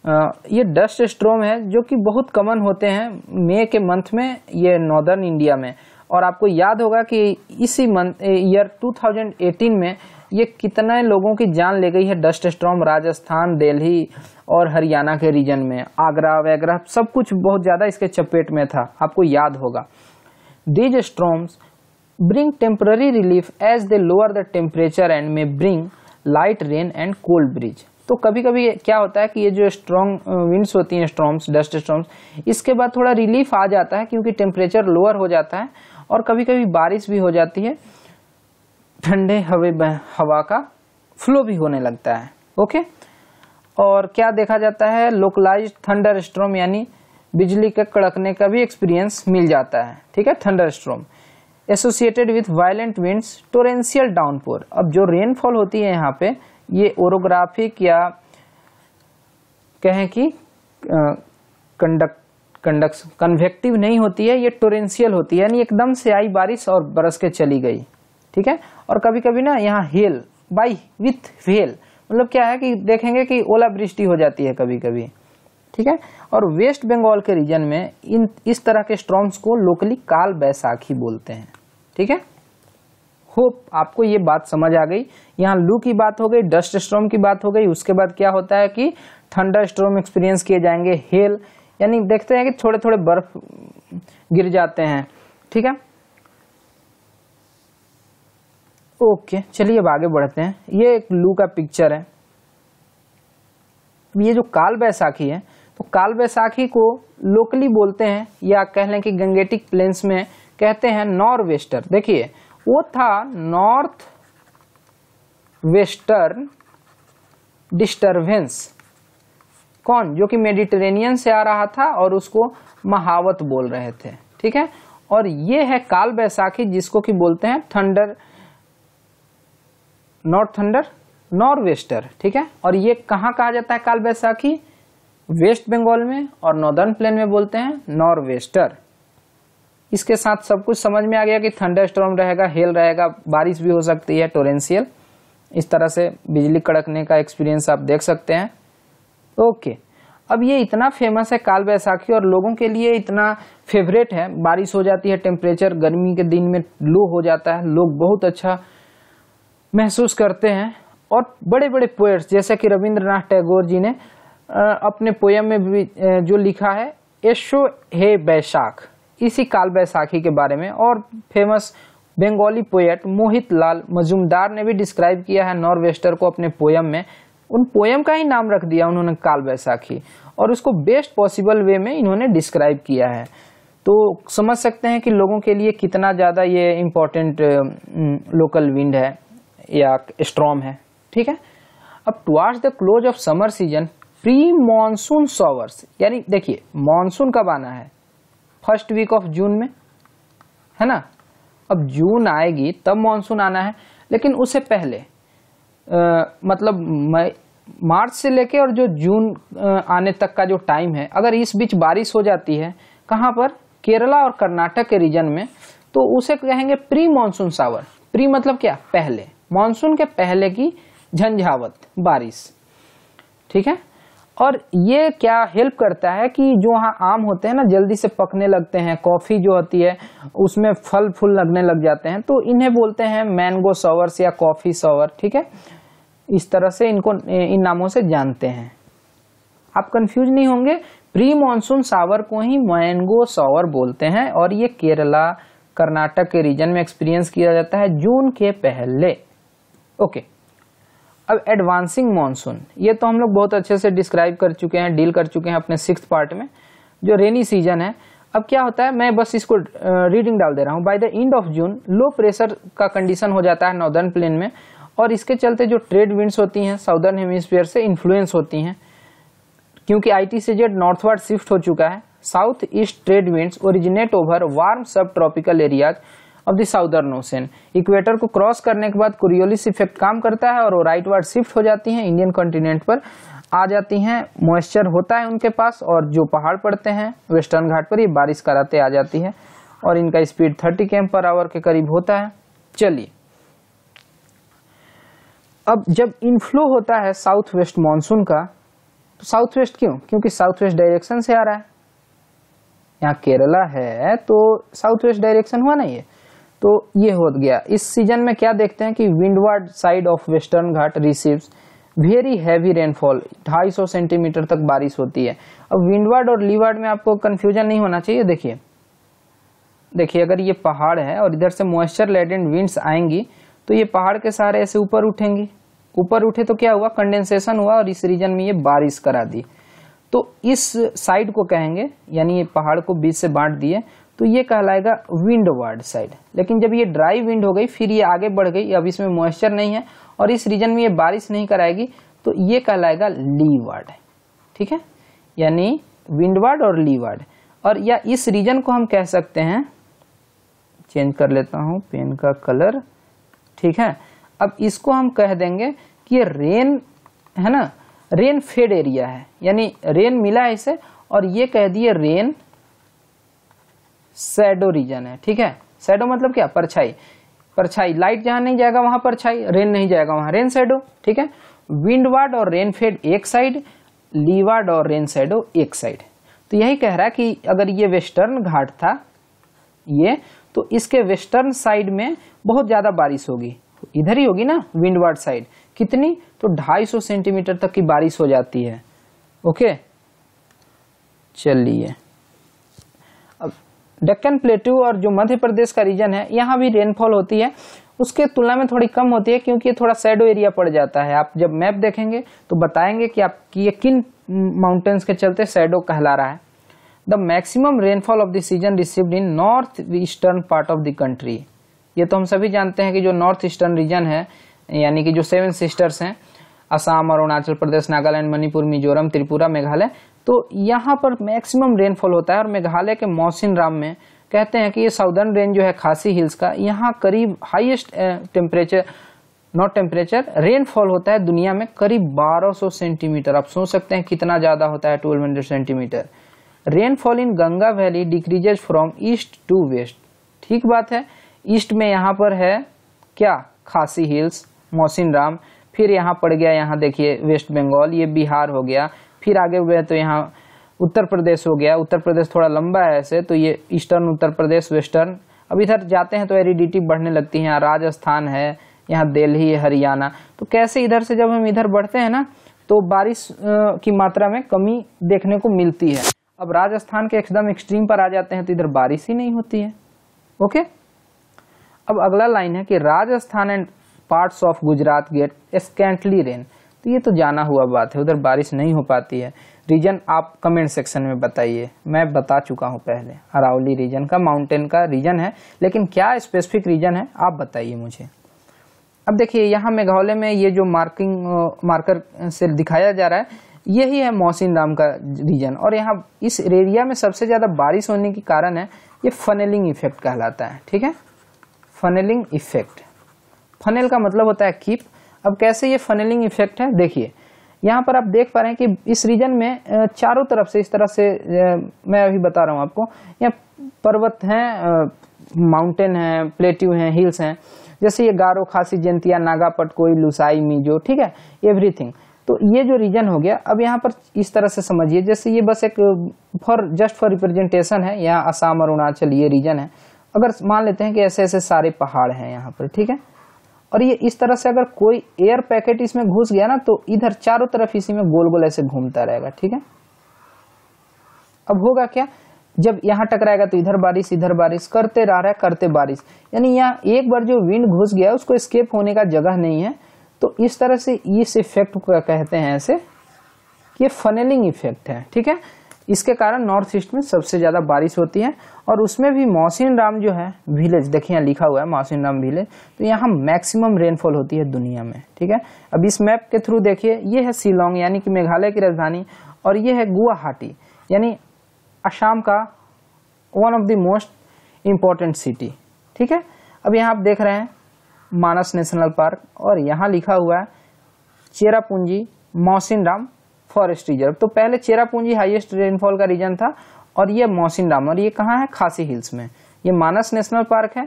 आ, ये डस्ट स्ट्रोम है जो कि बहुत कॉमन होते हैं मई के मंथ में ये नॉर्दर्न इंडिया में और आपको याद होगा कि इसी मंथ ईयर 2018 में ये कितने लोगों की जान ले गई है डस्ट स्ट्रॉम राजस्थान दिल्ली और हरियाणा के रीजन में आगरा वगैरह सब कुछ बहुत ज़्यादा इसके चपेट में था आपको याद होगा these storms bring temporary relief as they lower the temperature and may bring light rain and cold breeze तो कभी कभी क्या होता है कि ये जो स्ट्रॉन्ग विंड्स होती हैं स्ट्रॉम्स डस्ट स्ट्रॉम्स इसके बाद थोड़ा रिलीफ आ जाता है क्योंकि टेम्परेचर लोअर हो जाता है और कभी कभी बारिश भी हो जाती है ठंडे हवे हवा का फ्लो भी होने लगता है ओके और क्या देखा जाता है लोकलाइज थंडर स्ट्रोम यानी बिजली के कड़कने का भी एक्सपीरियंस मिल जाता है ठीक है thunderstorm associated with violent winds torrential downpour अब जो रेनफॉल होती है यहाँ पे ये ओरोग्राफिक या कहें कि कंडक्ट कंडक्शन कन्वेक्टिव नहीं होती है ये टोरेंशियल होती है यानी एकदम से आई बारिश और बरस के चली गई ठीक है और कभी कभी ना यहाँ हेल बाई विथ हेल मतलब क्या है कि देखेंगे कि ओलावृष्टि हो जाती है कभी कभी ठीक है और वेस्ट बंगाल के रीजन में इन इस तरह के स्ट्रॉम्स को लोकली काल बैसाखी बोलते हैं ठीक है होप आपको ये बात समझ आ गई यहाँ लू की बात हो गई डस्ट स्ट्रॉम की बात हो गई उसके बाद क्या होता है कि थंडर स्ट्रॉम एक्सपीरियंस किए जाएंगे हेल यानी देखते हैं कि थोड़े थोड़े बर्फ गिर जाते हैं ठीक है ओके चलिए अब आगे बढ़ते हैं ये एक लू का पिक्चर है ये जो काल बैसाखी है तो काल बैसाखी को लोकली बोलते हैं या कह लें कि गंगेटिक प्लेन्स में कहते हैं नॉर्थ वेस्टर्न देखिए वो था नॉर्थ वेस्टर्न डिस्टर्बेंस कौन जो कि मेडिटेरेनियन से आ रहा था और उसको महावत बोल रहे थे ठीक है और ये है काल बैसाखी जिसको कि बोलते हैं थंडर नॉर्थ थंडर नॉर्वेस्टर ठीक है और ये कहाँ कहा जाता है काल बैसाखी वेस्ट बंगाल में और नॉर्दर्न प्लेन में बोलते हैं नॉर्वेस्टर इसके साथ सब कुछ समझ में आ गया कि थंडर स्ट्रॉम रहेगा हेल रहेगा बारिश भी हो सकती है टोरेंशियल इस तरह से बिजली कड़कने का एक्सपीरियंस आप देख सकते हैं ओके अब ये इतना फेमस है काल बैसाखी और लोगों के लिए इतना फेवरेट है बारिश हो जाती है टेम्परेचर गर्मी के दिन में लो हो जाता है लोग बहुत अच्छा महसूस करते हैं और बड़े बड़े पोएट्स जैसे कि रविंद्रनाथ टैगोर जी ने अपने पोयम में भी जो लिखा है यशो हे बैशाख इसी काल बैसाखी के बारे में और फेमस बंगाली पोएट मोहित लाल मजूमदार ने भी डिस्क्राइब किया है नॉर्वेस्टर को अपने पोयम में उन पोएम का ही नाम रख दिया उन्होंने काल बैसाखी और उसको बेस्ट पॉसिबल वे में इन्होंने डिस्क्राइब किया है तो समझ सकते हैं कि लोगों के लिए कितना ज़्यादा ये इम्पोर्टेंट लोकल विंड है या स्ट्रॉम है ठीक है अब towards the close of summer season pre monsoon showers यानी देखिए मॉनसून कब आना है फर्स्ट वीक ऑफ जून में है ना अब जून आएगी तब मॉनसून आना है लेकिन उससे पहले आ, मतलब मई मार्च से लेके और जो जून आने तक का जो टाइम है अगर इस बीच बारिश हो जाती है कहाँ पर केरला और कर्नाटक के रीजन में तो उसे कहेंगे प्री मानसून सावर प्री मतलब क्या पहले मानसून के पहले की झंझावत बारिश ठीक है और ये क्या हेल्प करता है कि जो हाँ आम होते हैं ना जल्दी से पकने लगते हैं कॉफ़ी जो होती है उसमें फल फूल लगने लग जाते हैं तो इन्हें बोलते हैं मैंगो सवर्स या कॉफ़ी सवर ठीक है इस तरह से इनको इन नामों से जानते हैं आप कंफ्यूज नहीं होंगे प्री मानसून सावर को ही मैंगो सावर बोलते हैं और ये केरला कर्नाटक के रीजन में एक्सपीरियंस किया जाता है जून के पहले ओके अब एडवांसिंग मानसून ये तो हम लोग बहुत अच्छे से डिस्क्राइब कर चुके हैं डील कर चुके हैं अपने सिक्स पार्ट में जो रेनी सीजन है अब क्या होता है मैं बस इसको रीडिंग डाल दे रहा हूँ by the end of June low pressure का कंडीशन हो जाता है नॉर्दर्न प्लेन में और इसके चलते जो ट्रेड विंड्स होती हैं साउदर्न हेमिस्फीयर से इन्फ्लुएंस होती हैं क्योंकि I T C Z northward shift हो चुका है south east trade winds originate over warm sub tropical areas of the southern ocean equator को क्रॉस करने के बाद कुरियोलिस इफेक्ट काम करता है और वो राइट वर्ड शिफ्ट हो जाती हैं इंडियन कॉन्टिनेंट पर आ जाती हैं मॉइस्चर होता है उनके पास और जो पहाड़ पड़ते हैं वेस्टर्न घाट पर ये बारिश कराते आ जाती है और इनका स्पीड थर्टी केम पर आवर के करीब होता है चलिए अब जब इनफ्लो होता है साउथ वेस्ट मानसून का तो साउथ वेस्ट क्यों क्योंकि साउथ वेस्ट डायरेक्शन से आ रहा है यहाँ केरला है तो साउथ वेस्ट डायरेक्शन हुआ नहीं है तो ये हो गया इस सीजन में क्या देखते हैं कि windward side of western Ghat receives very heavy rainfall 250 centimetre तक बारिश होती है अब विंडवर्ड और लीवर्ड में आपको कन्फ्यूजन नहीं होना चाहिए देखिए देखिए अगर ये पहाड़ है और इधर से मॉइस्चर लेडेंड विंड्स आएंगी तो ये पहाड़ के सहारे ऐसे ऊपर उठेंगे ऊपर उठे तो क्या हुआ कंडेंसेशन हुआ और इस रीजन में ये बारिश करा दी तो इस साइड को कहेंगे यानी ये पहाड़ को बीच से बांट दिए तो ये कहलाएगा विंड वार्ड साइड लेकिन जब ये ड्राई विंड हो गई फिर ये आगे बढ़ गई अब इसमें मॉइस्चर नहीं है और इस रीजन में ये बारिश नहीं कराएगी तो ये कहलाएगा ली वार्ड ठीक है यानी वार्ड और ली वार्ड और या इस रीजन को हम कह सकते हैं चेंज कर लेता हूँ पेन का कलर ठीक है अब इसको हम कह देंगे कि ये रेन है ना रेन फेड एरिया है यानी रेन मिला है इसे और ये कह दिए रेन सैडो रीजन है ठीक है सैडो मतलब क्या परछाई परछाई लाइट जहां नहीं जाएगा वहां परछाई रेन नहीं जाएगा वहां रेन सैडो ठीक है विंडवार्ड और रेन फेड एक साइड लीवार्ड और रेन सैडो एक साइड तो यही कह रहा है कि अगर ये वेस्टर्न घाट था ये तो इसके वेस्टर्न साइड में बहुत ज्यादा बारिश होगी इधर ही होगी ना विंडवार्ड साइड कितनी तो 250 सेंटीमीटर तक की बारिश हो जाती है ओके चलिए डेक्कन प्लेटू और जो मध्य प्रदेश का रीजन है यहाँ भी रेनफॉल होती है उसके तुलना में थोड़ी कम होती है क्योंकि ये थोड़ा सैडो एरिया पड़ जाता है आप जब मैप देखेंगे तो बताएंगे कि आपकी ये किन माउंटेन्स के चलते सैडो कहला रहा है the maximum rainfall of the season received in north eastern part of the country ये तो हम सभी जानते हैं कि जो नॉर्थ ईस्टर्न रीजन है यानी कि जो सेवन सिस्टर्स हैं असम अरुणाचल प्रदेश नागालैंड मणिपुर मिजोरम त्रिपुरा मेघालय तो यहाँ पर मैक्सिमम रेनफॉल होता है और मेघालय के मौसिन राम में कहते हैं कि ये साउदर्न रेंज जो है खासी हिल्स का यहाँ करीब highest temperature not temperature rainfall होता है दुनिया में करीब 1200 सेंटीमीटर आप सोच सकते हैं कितना ज़्यादा होता है 1200 centimetre rainfall in Ganga valley decreases from east to west ठीक बात है ईस्ट में यहाँ पर है क्या खासी हिल्स मौसिन राम फिर यहाँ पड़ गया यहाँ देखिए वेस्ट बंगाल ये बिहार हो गया फिर आगे हुए तो यहाँ उत्तर प्रदेश हो गया उत्तर प्रदेश थोड़ा लंबा है ऐसे तो ये ईस्टर्न उत्तर प्रदेश वेस्टर्न अब इधर जाते हैं तो एरिडिटी बढ़ने लगती है यहाँ राजस्थान है यहाँ दिल्ली हरियाणा तो कैसे इधर से जब हम इधर बढ़ते हैं ना तो बारिश की मात्रा में कमी देखने को मिलती है अब राजस्थान के एकदम एक्सट्रीम पर आ जाते हैं तो इधर बारिश ही नहीं होती है ओके अब अगला लाइन है कि Rajasthan and parts of Gujarat get scantly rain तो ये तो जाना हुआ बात है उधर बारिश नहीं हो पाती है रीजन आप कमेंट सेक्शन में बताइए मैं बता चुका हूँ पहले अरावली रीजन का माउंटेन का रीजन है लेकिन क्या स्पेसिफिक रीजन है आप बताइए मुझे अब देखिए यहाँ मेघालय में ये जो मार्किंग मार्कर से दिखाया जा रहा है यही है मोहसिन राम का रीजन और यहाँ इस एरिया में सबसे ज़्यादा बारिश होने के कारण है ये फनेलिंग इफेक्ट कहलाता है ठीक है फनेलिंग इफेक्ट फनेल का मतलब होता है कीप अब कैसे ये फनलिंग इफेक्ट है देखिए यहाँ पर आप देख पा रहे हैं कि इस रीजन में चारों तरफ से इस तरह से मैं अभी बता रहा हूँ आपको यहाँ पर्वत हैं माउंटेन हैं प्लेट्यू हैं हिल्स हैं जैसे ये गारो खासी जयंतिया नागापट कोई लुसाई मीजो ठीक है एवरीथिंग तो ये जो रीजन हो गया अब यहाँ पर इस तरह से समझिए जैसे ये बस एक फॉर जस्ट फॉर रिप्रेजेंटेशन है यहाँ असम अरुणाचल ये रीजन है अगर मान लेते हैं कि ऐसे ऐसे सारे पहाड़ हैं यहाँ पर ठीक है और ये इस तरह से अगर कोई एयर पैकेट इसमें घुस गया ना तो इधर चारों तरफ इसी में गोल गोल ऐसे घूमता रहेगा ठीक है अब होगा क्या जब यहाँ टकराएगा तो इधर बारिश इधर बारिश करते रह रहा है करते बारिश यानी यहाँ एक बार जो विंड घुस गया उसको स्केप होने का जगह नहीं है तो इस तरह से इस इफेक्ट को कहते हैं ऐसे कि ये फनेलिंग इफेक्ट है ठीक है इसके कारण नॉर्थ ईस्ट में सबसे ज़्यादा बारिश होती है और उसमें भी मौसिन राम जो है विलेज देखिए यहाँ लिखा हुआ है मौसिन राम विलेज तो यहाँ मैक्सिमम रेनफॉल होती है दुनिया में ठीक है अब इस मैप के थ्रू देखिए ये है शिलोंग यानी कि मेघालय की राजधानी और ये है गुवाहाटी यानी असम का one of the most important city ठीक है अब यहाँ आप देख रहे हैं मानस नेशनल पार्क और यहाँ लिखा हुआ है Cherrapunji Mawsynram forest reserve तो पहले चेरापूंजी हाईएस्ट रेनफॉल का रीजन था और ये मौसिन राम और ये कहाँ है खासी हिल्स में ये मानस नेशनल पार्क है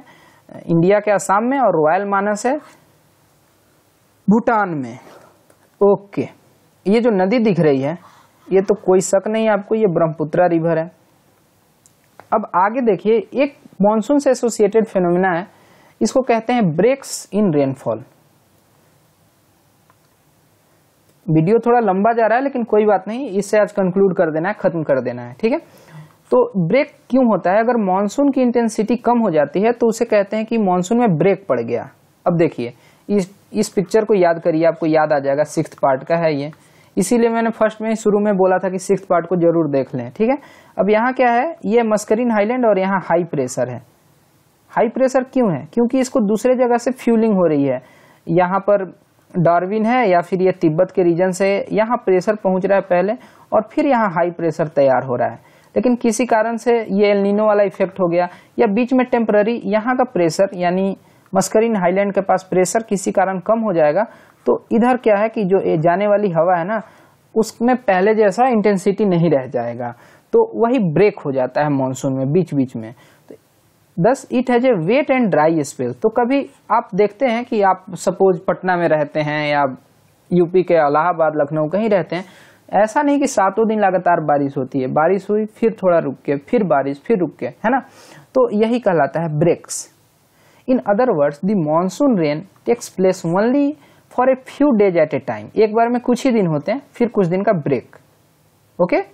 इंडिया के आसाम में और रॉयल मानस है भूटान में ओके ये जो नदी दिख रही है ये तो कोई शक नहीं आपको ये ब्रह्मपुत्रा रिवर है अब आगे देखिए एक मॉनसून से एसोसिएटेड फेनोमिना है इसको कहते हैं ब्रेक्स इन रेनफॉल वीडियो थोड़ा लंबा जा रहा है लेकिन कोई बात नहीं इससे आज कंक्लूड कर देना है खत्म कर देना है ठीक है तो ब्रेक क्यों होता है अगर मानसून की इंटेंसिटी कम हो जाती है तो उसे कहते हैं कि मानसून में ब्रेक पड़ गया अब देखिए इस इस पिक्चर को याद करिए आपको याद आ जाएगा सिक्स पार्ट का है ये इसीलिए मैंने फर्स्ट में शुरू में बोला था कि सिक्स पार्ट को जरूर देख लें ठीक है अब यहाँ क्या है ये मस्करीन हाईलैंड और यहाँ हाई प्रेशर है हाई प्रेशर क्यों है क्योंकि इसको दूसरे जगह से फ्यूलिंग हो रही है यहाँ पर डार्विन है या फिर ये तिब्बत के रीजन से यहाँ प्रेशर पहुँच रहा है पहले और फिर यहाँ हाई प्रेशर तैयार हो रहा है लेकिन किसी कारण से ये एलिनो वाला इफेक्ट हो गया या बीच में टेम्पररी यहाँ का प्रेशर यानी मस्करीन हाईलैंड के पास प्रेशर किसी कारण कम हो जाएगा तो इधर क्या है कि जो जाने वाली हवा है ना उसमें पहले जैसा इंटेंसिटी नहीं रह जाएगा तो वही ब्रेक हो जाता है मानसून में बीच बीच में दस it has a wet and dry spell तो कभी आप देखते हैं कि आप सपोज पटना में रहते हैं या यूपी के अलाहाबाद लखनऊ कहीं रहते हैं ऐसा नहीं कि सातों दिन लगातार बारिश होती है बारिश हुई फिर थोड़ा रुक के फिर बारिश फिर रुक के है ना तो यही कहलाता है breaks in other words the monsoon rain takes place only for a few days at a time एक बार में कुछ ही दिन होते हैं फिर कुछ दिन का break okay okay?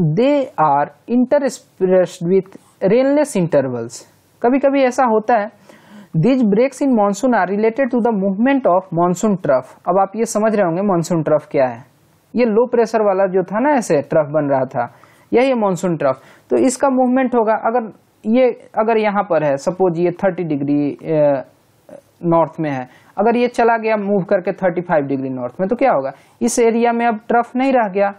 They are interspersed with rainless intervals कभी कभी ऐसा होता है these breaks in monsoon are related to the movement of monsoon trough अब आप ये समझ रहे होंगे मानसून ट्रफ क्या है ये लो प्रेशर वाला जो था ना ऐसे ट्रफ बन रहा था यही है मानसून ट्रफ तो इसका मूवमेंट होगा अगर ये अगर यहाँ पर है सपोज ये थर्टी डिग्री नॉर्थ में है अगर ये चला गया मूव करके थर्टी फाइव डिग्री नॉर्थ में तो क्या होगा इस एरिया में अब ट्रफ नहीं रह गया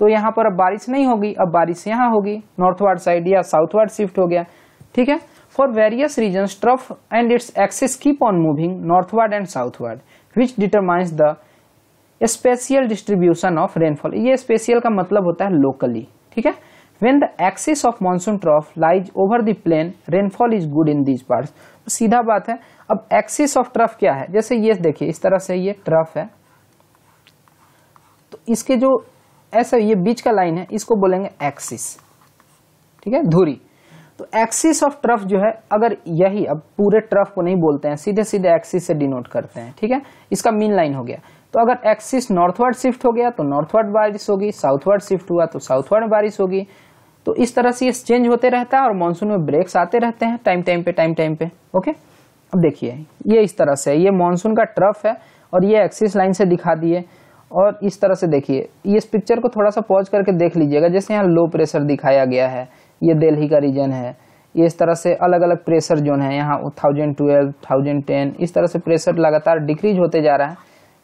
तो यहाँ पर अब बारिश नहीं होगी अब बारिश यहाँ होगी नॉर्थवर्ड साइड या साउथवर्ड शिफ्ट हो गया ठीक है for various region trough and its axis keep on moving northward and southward which determines the spatial distribution of rainfall ये स्पेशियल का मतलब होता है लोकली ठीक है when the axis of monsoon trough lies over the plain rainfall is good in these part सीधा बात है अब एक्सिस ऑफ ट्रफ क्या है जैसे ये देखिए इस तरह से ये ट्रफ है तो इसके जो ऐसा ये बीच का लाइन है इसको बोलेंगे एक्सिस ठीक है धुरी तो एक्सिस ऑफ ट्रफ जो है अगर यही अब पूरे ट्रफ को नहीं बोलते हैं सीधे सीधे एक्सिस से डिनोट करते हैं ठीक है इसका मीन लाइन हो गया तो अगर एक्सिस नॉर्थवर्ड शिफ्ट हो गया तो नॉर्थवर्ड बारिश होगी साउथवर्ड शिफ्ट हुआ तो साउथवर्ड बारिश होगी तो इस तरह से ये चेंज होते रहता है और मानसून में ब्रेक्स आते रहते हैं टाइम टाइम पे टाइम टाइम पे ओके अब देखिए ये इस तरह से ये मानसून का ट्रफ है और ये एक्सिस लाइन से दिखा दिए और इस तरह से देखिए इस पिक्चर को थोड़ा सा पॉज करके देख लीजिएगा जैसे यहाँ लो प्रेशर दिखाया गया है ये दिल्ली का रीजन है ये इस तरह से अलग अलग प्रेशर जोन है यहाँ थाउजेंड ट्वेल्व थाउजेंड टेन इस तरह से प्रेशर लगातार डिक्रीज होते जा रहा है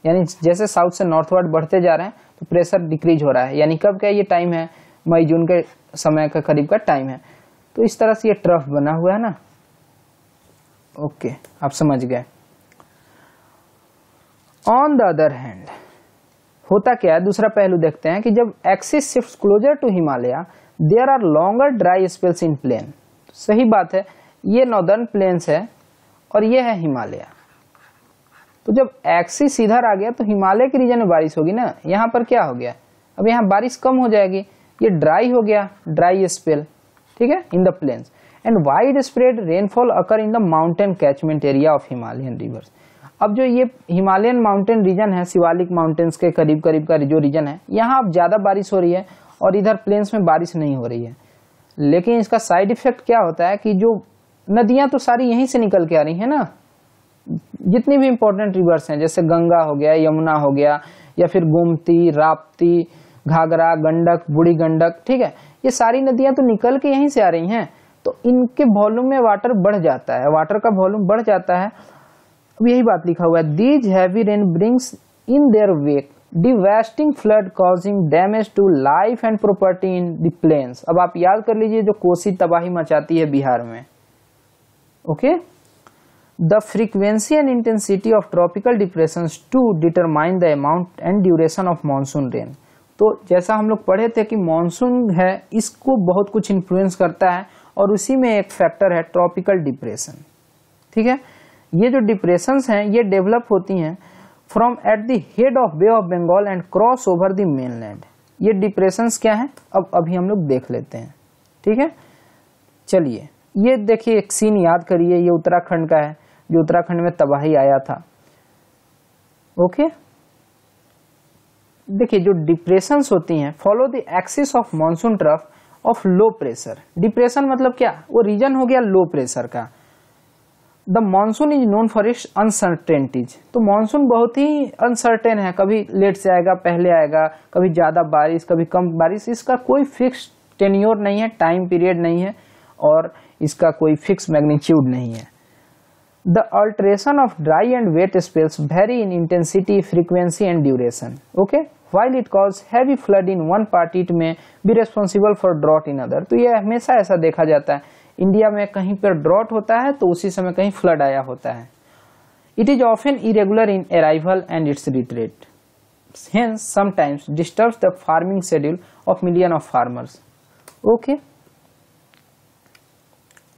यानी जैसे साउथ से नॉर्थ वर्ड बढ़ते जा रहे हैं तो प्रेशर डिक्रीज हो रहा है यानी कब का ये टाइम है मई जून के समय का करीब का टाइम है तो इस तरह से ये ट्रफ बना हुआ है ना ओके आप समझ गए ऑन द अदर हैंड होता क्या है दूसरा पहलू देखते हैं कि जब axis shift closer to Himalaya there are longer dry spells in plain सही बात है ये नॉर्दर्न प्लेन्स है और ये है हिमालय तो जब एक्सिस इधर आ गया तो हिमालय के रीजन में बारिश होगी ना यहाँ पर क्या हो गया अब यहाँ बारिश कम हो जाएगी ये ड्राई हो गया ड्राई स्पेल ठीक है in the plains and wide spread rainfall occur in the mountain catchment area of Himalayan rivers अब जो ये हिमालयन माउंटेन रीजन है शिवालिक माउंटेन्स के करीब करीब का जो रीजन है यहाँ अब ज़्यादा बारिश हो रही है और इधर प्लेन्स में बारिश नहीं हो रही है लेकिन इसका साइड इफेक्ट क्या होता है कि जो नदियाँ तो सारी यहीं से निकल के आ रही हैं ना जितनी भी इम्पोर्टेंट रिवर्स हैं जैसे गंगा हो गया यमुना हो गया या फिर गोमती राप्ती घाघरा गंडक बूढ़ी गंडक ठीक है ये सारी नदियां तो निकल के यहीं से आ रही हैं तो इनके वॉल्यूम में वाटर बढ़ जाता है वाटर का वॉल्यूम बढ़ जाता है अब यही बात लिखा हुआ है these heavy rain brings in their wake devastating flood causing damage to life and property in the plains अब आप याद कर लीजिए जो कोसी तबाही मचाती है बिहार में okay the frequency and intensity of tropical depression to determine the amount and duration of monsoon rain तो जैसा हम लोग पढ़े थे कि मानसून है इसको बहुत कुछ इन्फ्लुएंस करता है और उसी में एक फैक्टर है ट्रॉपिकल डिप्रेशन ठीक है ये जो डिप्रेशंस हैं ये डेवलप होती हैं from at the head of bay of Bengal and cross over the mainland ये डिप्रेशंस क्या है अब अभी हम लोग देख लेते हैं ठीक है चलिए ये देखिए एक सीन याद करिए ये उत्तराखंड का है जो उत्तराखंड में तबाही आया था ओके देखिए जो डिप्रेशंस होती हैं follow the axis of monsoon trough of low pressure depression मतलब क्या वो रीजन हो गया लो प्रेशर का the monsoon is known for its uncertainties तो मानसून बहुत ही अनसर्टेन है कभी लेट से आएगा पहले आएगा कभी ज़्यादा बारिश कभी कम बारिश इसका कोई फिक्स टेन्योर नहीं है टाइम पीरियड नहीं है और इसका कोई फिक्स मैग्नीट्यूड नहीं है the alteration of dry and wet spells vary in intensity frequency and duration okay while it cause heavy flood in one part it may be responsible for drought in other तो ये हमेशा ऐसा देखा जाता है India में कहीं पर ड्रॉट होता है तो उसी समय कहीं फ्लड आया होता है it is often irregular in arrival and its retreat hence sometimes disturb the farming schedule of million of farmers okay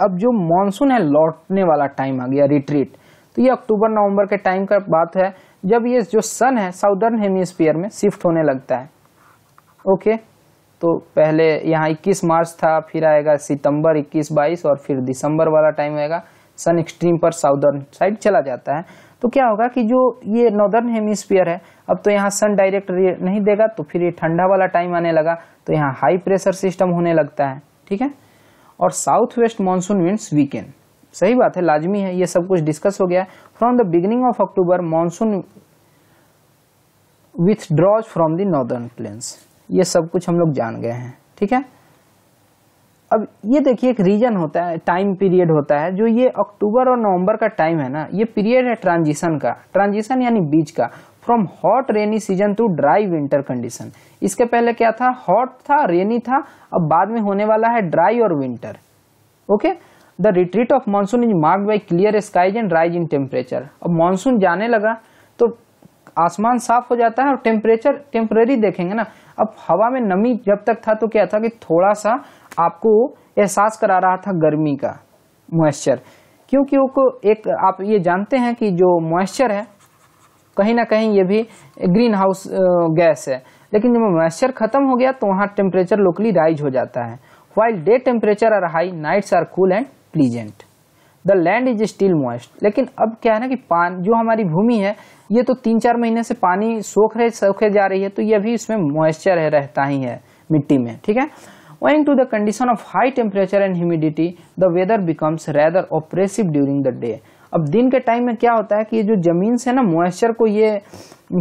अब जो मॉनसून है लौटने वाला टाइम आ गया रिट्रीट तो ये अक्टूबर नवंबर के टाइम का बात है जब ये जो सन है साउदर्न हेमिस्फीयर में शिफ्ट होने लगता है ओके okay. तो पहले यहाँ 21 मार्च था फिर आएगा सितंबर 21 22 और फिर दिसंबर वाला टाइम आएगा सन एक्सट्रीम पर साउदर्न साइड चला जाता है तो क्या होगा कि जो ये नॉर्दर्न हेमिस्फीयर है अब तो यहाँ सन डायरेक्ट नहीं देगा तो फिर ये ठंडा वाला टाइम आने लगा तो यहाँ हाई प्रेशर सिस्टम होने लगता है ठीक है और south west monsoon means weekend सही बात है लाजमी है ये सब कुछ डिस्कस हो गया है from the beginning of October monsoon withdraws from the northern plains ये सब कुछ हम लोग जान गए हैं ठीक है अब ये देखिए एक रीजन होता है टाइम पीरियड होता है जो ये अक्टूबर और नवंबर का टाइम है ना ये पीरियड है ट्रांजिशन का ट्रांजिशन यानी बीच का from hot rainy season to dry winter condition इसके पहले क्या था हॉट था रेनी था अब बाद में होने वाला है ड्राई और winter okay the retreat of monsoon is mark by clear skies and rise in temperature अब मानसून जाने लगा तो आसमान साफ हो जाता है और टेम्परेचर टेम्परेरी देखेंगे ना अब हवा में नमी जब तक था तो क्या था कि थोड़ा सा आपको एहसास करा रहा था गर्मी का मॉइस्चर क्योंकि वो एक आप ये जानते हैं कि जो मॉइस्चर है कहीं ना कहीं ये भी ग्रीन हाउस गैस है लेकिन जब मॉइस्चर खत्म हो गया तो वहाँ टेम्परेचर लोकली राइज हो जाता है while day temperature are high nights are cool and pleasant the land is still moist लेकिन अब क्या है ना कि पान जो हमारी भूमि है ये तो तीन चार महीने से पानी सोख रहे सोखे जा रही है तो ये भी इसमें मॉइस्चर है रहता ही है मिट्टी में ठीक है owing to the condition of high temperature and humidity the weather becomes rather oppressive during the day अब दिन के टाइम में क्या होता है कि ये जो जमीन से ना मॉइस्चर को ये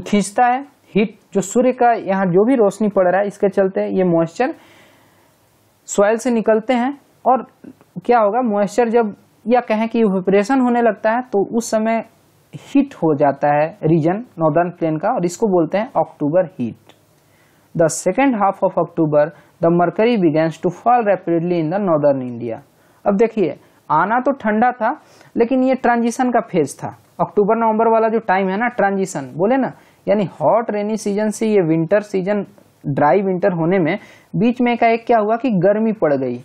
खींचता है हीट जो सूर्य का यहाँ जो भी रोशनी पड़ रहा है इसके चलते ये मॉइस्चर सॉइल से निकलते हैं और क्या होगा मॉइस्चर जब या कहें कि विपरेशन होने लगता है तो उस समय हीट हो जाता है रीजन नॉर्दर्न प्लेन का और इसको बोलते हैं October heat the second half of October the mercury begins to fall rapidly in the northern India अब देखिए आना तो ठंडा था लेकिन ये ट्रांजिशन का फेज था अक्टूबर नवंबर वाला जो टाइम है ना ट्रांजिशन बोले ना यानी हॉट रेनी सीजन से ये विंटर सीजन ड्राई विंटर होने में बीच में का एक क्या हुआ कि गर्मी पड़ गई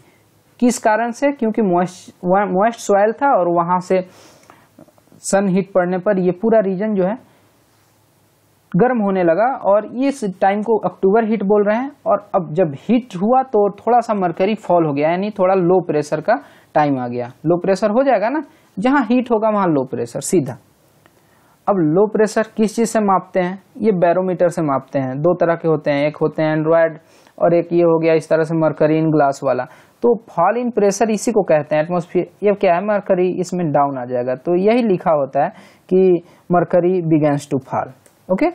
किस कारण से क्योंकि मॉइस्ट मोइस्ट सॉयल था और वहां से सन हीट पड़ने पर ये पूरा रीजन जो है गर्म होने लगा और इस टाइम को अक्टूबर हीट बोल रहे हैं और अब जब हीट हुआ तो थोड़ा सा मरकरी फॉल हो गया यानी थोड़ा लो प्रेशर का टाइम आ गया लो प्रेशर हो जाएगा ना जहाँ हीट होगा वहाँ लो प्रेशर सीधा अब लो प्रेशर किस चीज़ से मापते हैं ये बैरोमीटर से मापते हैं दो तरह के होते हैं एक होते हैं एंड्रॉयड और एक ये हो गया इस तरह से मरकरीन ग्लास वाला तो फॉल इन प्रेशर इसी को कहते हैं एटमोसफियर ये क्या है मरकरी इसमें डाउन आ जाएगा तो यही लिखा होता है कि mercury begins to fall okay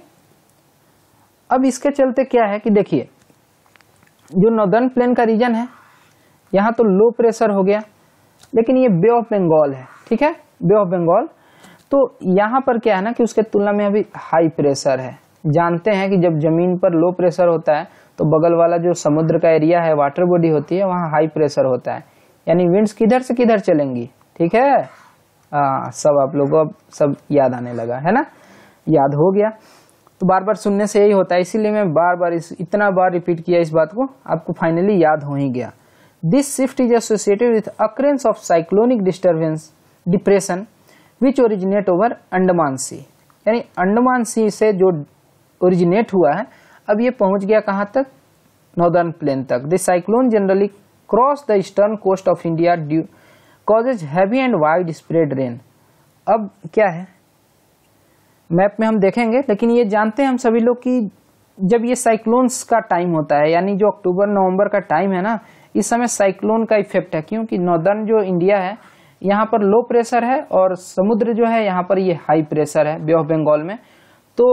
अब इसके चलते क्या है कि देखिए जो नॉर्दर्न प्लेन का रीजन है यहाँ तो लो प्रेशर हो गया लेकिन ये बे ऑफ बंगाल है ठीक है बे ऑफ बंगाल तो यहाँ पर क्या है ना कि उसके तुलना में अभी हाई प्रेशर है जानते हैं कि जब जमीन पर लो प्रेशर होता है तो बगल वाला जो समुद्र का एरिया है वाटर बॉडी होती है वहाँ हाई प्रेशर होता है यानी विंड्स किधर से किधर चलेंगी ठीक है आ, हाँ, सब आप लोगों को सब याद आने लगा है ना याद हो गया तो बार बार सुनने से यही होता है इसीलिए मैं बार बार इस इतना बार रिपीट किया इस बात को आपको फाइनली याद हो ही गया this shift is associated with occurrences of cyclonic disturbance depression which originate over Andaman sea यानी अंडमान सी से जो ओरिजिनेट हुआ है अब ये पहुंच गया कहाँ तक नॉर्दर्न प्लेन तक the cyclone generally cross the eastern coast of India due causes heavy and wide spread rain अब क्या है मैप में हम देखेंगे लेकिन ये जानते हैं हम सभी लोग कि जब ये साइक्लोन्स का टाइम होता है यानी जो अक्टूबर नवंबर का टाइम है ना इस समय साइक्लोन का इफेक्ट है क्योंकि नॉर्दर्न जो इंडिया है यहाँ पर लो प्रेशर है और समुद्र जो है यहाँ पर ये हाई प्रेशर है बे ऑफ बंगाल में तो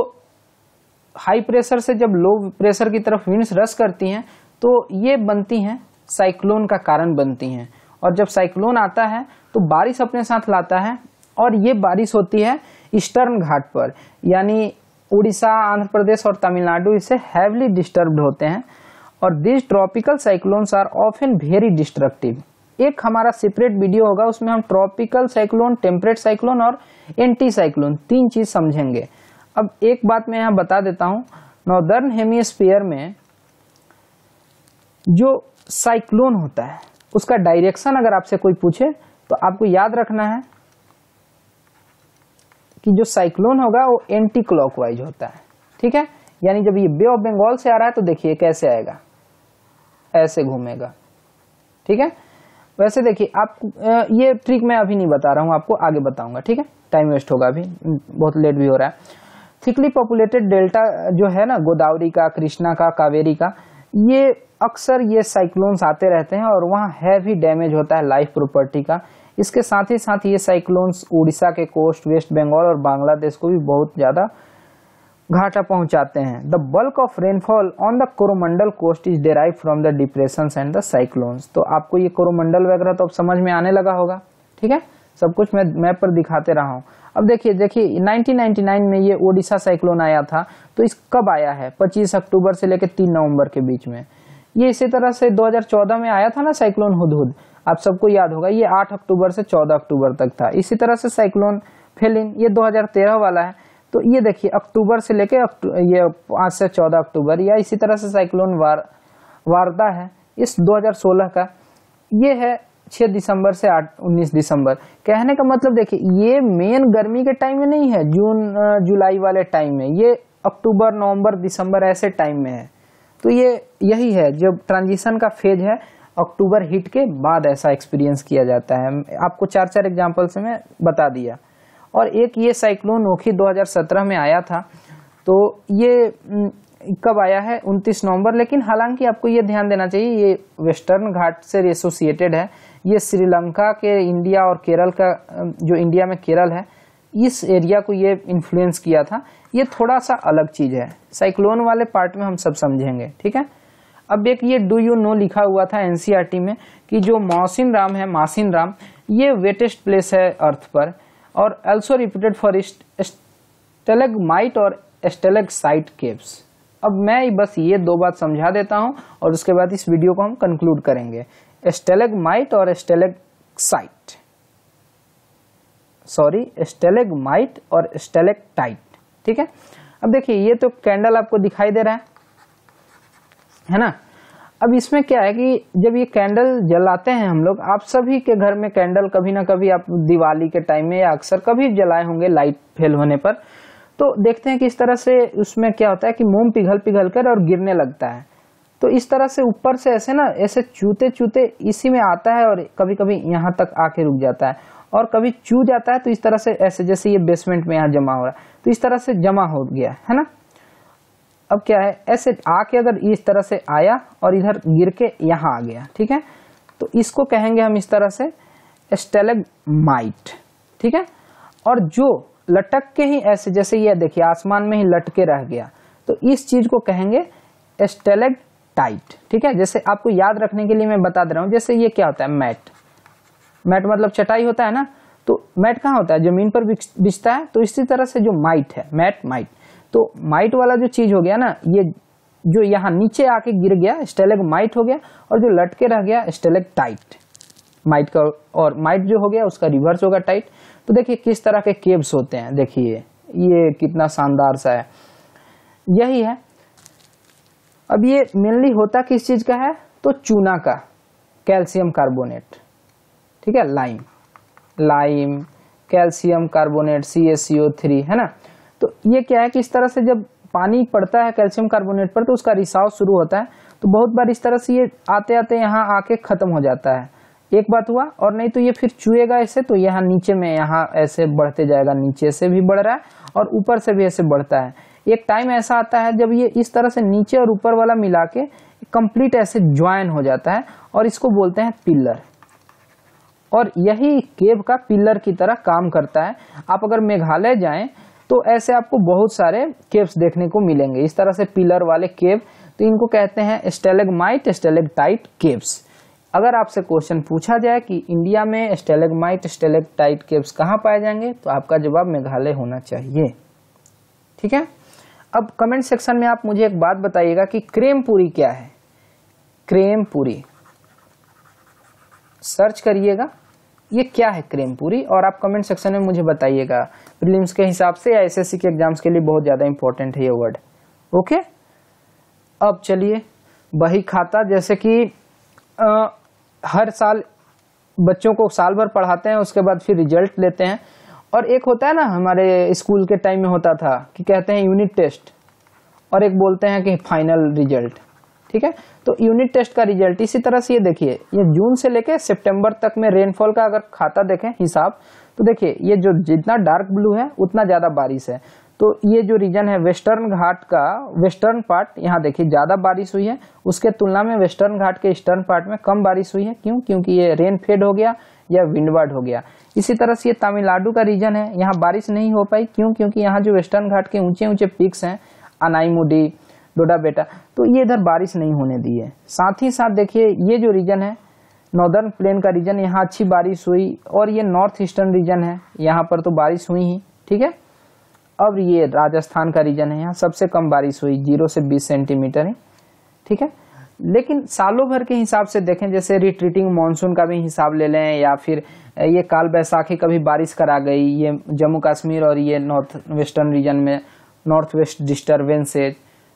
हाई प्रेशर से जब लो प्रेशर की तरफ विंड्स रस करती हैं तो ये बनती हैं साइक्लोन का कारण बनती हैं और जब साइक्लोन आता है तो बारिश अपने साथ लाता है और ये बारिश होती है ईस्टर्न घाट पर यानी उड़ीसा आंध्र प्रदेश और तमिलनाडु इससे हैवली डिस्टर्ब्ड होते हैं और this tropical cyclones are often very destructive एक हमारा सेपरेट वीडियो होगा उसमें हम ट्रॉपिकल साइक्लोन टेम्परेट साइक्लोन और एंटी साइक्लोन तीन चीज समझेंगे अब एक बात मैं यहाँ बता देता हूँ नॉर्दर्न हेमिस्फीयर में जो साइक्लोन होता है उसका डायरेक्शन अगर आपसे कोई पूछे तो आपको याद रखना है कि जो साइक्लोन होगा वो एंटी क्लॉकवाइज होता है ठीक है यानी जब ये बे ऑफ बंगाल से आ रहा है तो देखिए कैसे आएगा ऐसे घूमेगा ठीक है वैसे देखिए आप ये ट्रिक मैं अभी नहीं बता रहा हूं आपको आगे बताऊंगा ठीक है टाइम वेस्ट होगा अभी बहुत लेट भी हो रहा है थिकली पॉपुलेटेड डेल्टा जो है ना गोदावरी का कृष्णा का कावेरी का ये अक्सर ये साइक्लोन्स आते रहते हैं और वहाँ हैवी डैमेज होता है लाइफ प्रॉपर्टी का इसके साथ ही साथ ये साइक्लोन्स उड़ीसा के कोस्ट वेस्ट बंगाल और बांग्लादेश को भी बहुत ज़्यादा घाटा पहुंचाते हैं the bulk of rainfall on the Coromandel coast is derive from the depression and the cyclones तो आपको ये कोरोमंडल वगैरह तो अब समझ में आने लगा होगा ठीक है सब कुछ मैं मैप पर दिखाते रहा हूँ अब देखिए देखिए 1999 में ये ओडिशा साइक्लोन आया था तो इस कब आया है 25 अक्टूबर से लेकर 3 नवंबर के बीच में ये इसी तरह से 2014 में आया था ना साइक्लोन हुदहुद आप सबको याद होगा ये 8 अक्टूबर से 14 अक्टूबर तक था इसी तरह से साइक्लोन फेलिन ये 2013 वाला है तो ये देखिए अक्टूबर से लेकर ये पाँच से चौदह अक्टूबर या इसी तरह से साइक्लोन वार वार्ता है इस दो का ये है छः दिसंबर से आठ उन्नीस दिसंबर कहने का मतलब देखिए ये मेन गर्मी के टाइम में नहीं है जून जुलाई वाले टाइम में ये अक्टूबर नवंबर दिसंबर ऐसे टाइम में है तो ये यही है जब ट्रांजिशन का फेज है अक्टूबर हिट के बाद ऐसा एक्सपीरियंस किया जाता है आपको चार चार एग्जाम्पल से मैं बता दिया और एक ये साइक्लोन ओखी 2017 में आया था तो ये कब आया है 29 नवंबर लेकिन हालांकि आपको ये ध्यान देना चाहिए ये वेस्टर्न घाट से एसोसिएटेड है ये श्रीलंका के इंडिया और केरल का जो इंडिया में केरल है इस एरिया को ये इन्फ्लुएंस किया था ये थोड़ा सा अलग चीज़ है साइक्लोन वाले पार्ट में हम सब समझेंगे ठीक है अब एक ये डू यू नो लिखा हुआ था एनसीआरटी e में कि जो मौसिन राम है मासिन राम ये वेटेस्ट प्लेस है अर्थ पर और also repeated for stalagmite और स्टेलग साइट केव्स अब मैं बस ये दो बात समझा देता हूँ और उसके बाद इस वीडियो को हम कंक्लूड करेंगे स्टेलेगमाइट और स्टेलेक्साइट सॉरी स्टेलेगमाइट और स्टेलेक्टाइट ठीक है अब देखिए ये तो कैंडल आपको दिखाई दे रहा है है ना अब इसमें क्या है कि जब ये कैंडल जलाते हैं हम लोग आप सभी के घर में कैंडल कभी ना कभी आप दिवाली के टाइम में या अक्सर कभी जलाए होंगे लाइट फेल होने पर तो देखते हैं कि इस तरह से उसमें क्या होता है कि मोम पिघल पिघल कर और गिरने लगता है तो इस तरह से ऊपर से ऐसे ना ऐसे चूते चूते इसी में आता है और कभी कभी यहाँ तक आके रुक जाता है और कभी चू जाता है तो इस तरह से ऐसे जैसे ये बेसमेंट में यहाँ जमा हो रहा है तो इस तरह से जमा हो गया है ना अब क्या है ऐसे आके अगर इस तरह से आया और इधर गिर के यहाँ आ गया ठीक है तो इसको कहेंगे हम इस तरह से स्टेलग माइट ठीक है और जो लटक के ही ऐसे जैसे ये देखिए आसमान में ही लटके रह गया तो इस चीज को कहेंगे एस्टेलेग टाइट ठीक है जैसे आपको याद रखने के लिए मैं बता दे रहा हूँ जैसे ये क्या होता है मैट मैट मतलब चटाई होता है ना तो मैट कहाँ होता है जमीन पर बिछता है तो इसी तरह से जो माइट है मैट माइट तो माइट वाला जो चीज हो गया ना ये जो यहाँ नीचे आके गिर गया स्टेलेग माइट हो गया और जो लटके रह गया स्टेलेग टाइट माइट का और माइट जो हो गया उसका रिवर्स होगा टाइट तो देखिए किस तरह के केब्स होते हैं देखिए ये कितना शानदार सा है यही है अब ये मेनली होता किस चीज़ का है तो चूना का कैल्शियम कार्बोनेट ठीक है lime lime calcium carbonate C S C O three है ना तो ये क्या है कि इस तरह से जब पानी पड़ता है कैल्शियम कार्बोनेट पर तो उसका रिसाव शुरू होता है तो बहुत बार इस तरह से ये आते आते यहाँ आके ख़त्म हो जाता है एक बात हुआ और नहीं तो ये फिर चुएगा ऐसे तो यहाँ नीचे में यहाँ ऐसे बढ़ते जाएगा नीचे से भी बढ़ रहा है और ऊपर से भी ऐसे बढ़ता है एक टाइम ऐसा आता है जब ये इस तरह से नीचे और ऊपर वाला मिला के कंप्लीट ऐसे ज्वाइन हो जाता है और इसको बोलते हैं पिल्लर और यही केव का पिल्लर की तरह काम करता है आप अगर मेघालय जाए तो ऐसे आपको बहुत सारे केव्स देखने को मिलेंगे इस तरह से पिलर वाले केव तो इनको कहते हैं स्टेलेग स्टेलेग स्टेलेगटाइट केव्स अगर आपसे क्वेश्चन पूछा जाए कि इंडिया में स्टेलेग स्टेलेग स्टेलेगटाइट केव्स कहाँ पाए जाएंगे तो आपका जवाब मेघालय होना चाहिए ठीक है अब कमेंट सेक्शन में आप मुझे एक बात बताइएगा कि क्रेम पूरी क्या है क्रेम पूरी सर्च करिएगा ये क्या है क्रेम पूरी और आप कमेंट सेक्शन में मुझे बताइएगा प्रीलिम्स के हिसाब से या एसएससी के एग्जाम्स के लिए बहुत ज़्यादा इंपॉर्टेंट है ये वर्ड ओके अब चलिए बही खाता जैसे कि आ, हर साल बच्चों को साल भर पढ़ाते हैं उसके बाद फिर रिजल्ट लेते हैं और एक होता है ना हमारे स्कूल के टाइम में होता था कि कहते हैं यूनिट टेस्ट और एक बोलते हैं कि फाइनल रिजल्ट ठीक है तो यूनिट टेस्ट का रिजल्ट इसी तरह से ये देखिए ये जून से लेके सितंबर तक में रेनफॉल का अगर खाता देखें हिसाब तो देखिए ये जो जितना डार्क ब्लू है उतना ज़्यादा बारिश है तो ये जो रीजन है वेस्टर्न घाट का वेस्टर्न पार्ट यहाँ देखिए ज़्यादा बारिश हुई है उसके तुलना में वेस्टर्न घाट के ईस्टर्न पार्ट में कम बारिश हुई है क्यों क्योंकि ये रेन फेड हो गया या विंडवर्ड हो गया इसी तरह से ये तमिलनाडु का रीजन है यहाँ बारिश नहीं हो पाई क्यों क्योंकि यहाँ जो वेस्टर्न घाट के ऊंचे ऊंचे पिक्स हैं अनाईमुडी डोडा बेटा तो ये इधर बारिश नहीं होने दी है साथ ही साथ देखिए ये जो रीजन है नॉर्दर्न प्लेन का रीजन यहाँ अच्छी बारिश हुई और ये नॉर्थ ईस्टर्न रीजन है यहाँ पर तो बारिश हुई ही ठीक है अब ये राजस्थान का रीजन है यहाँ सबसे कम बारिश हुई जीरो से बीस सेंटीमीटर ही ठीक है लेकिन सालों भर के हिसाब से देखें जैसे रिट्रीटिंग मानसून का भी हिसाब ले लें या फिर ये काल बैसाखी कभी बारिश करा गई ये जम्मू कश्मीर और ये नॉर्थ वेस्टर्न रीजन में नॉर्थ वेस्ट डिस्टर्बेंसेज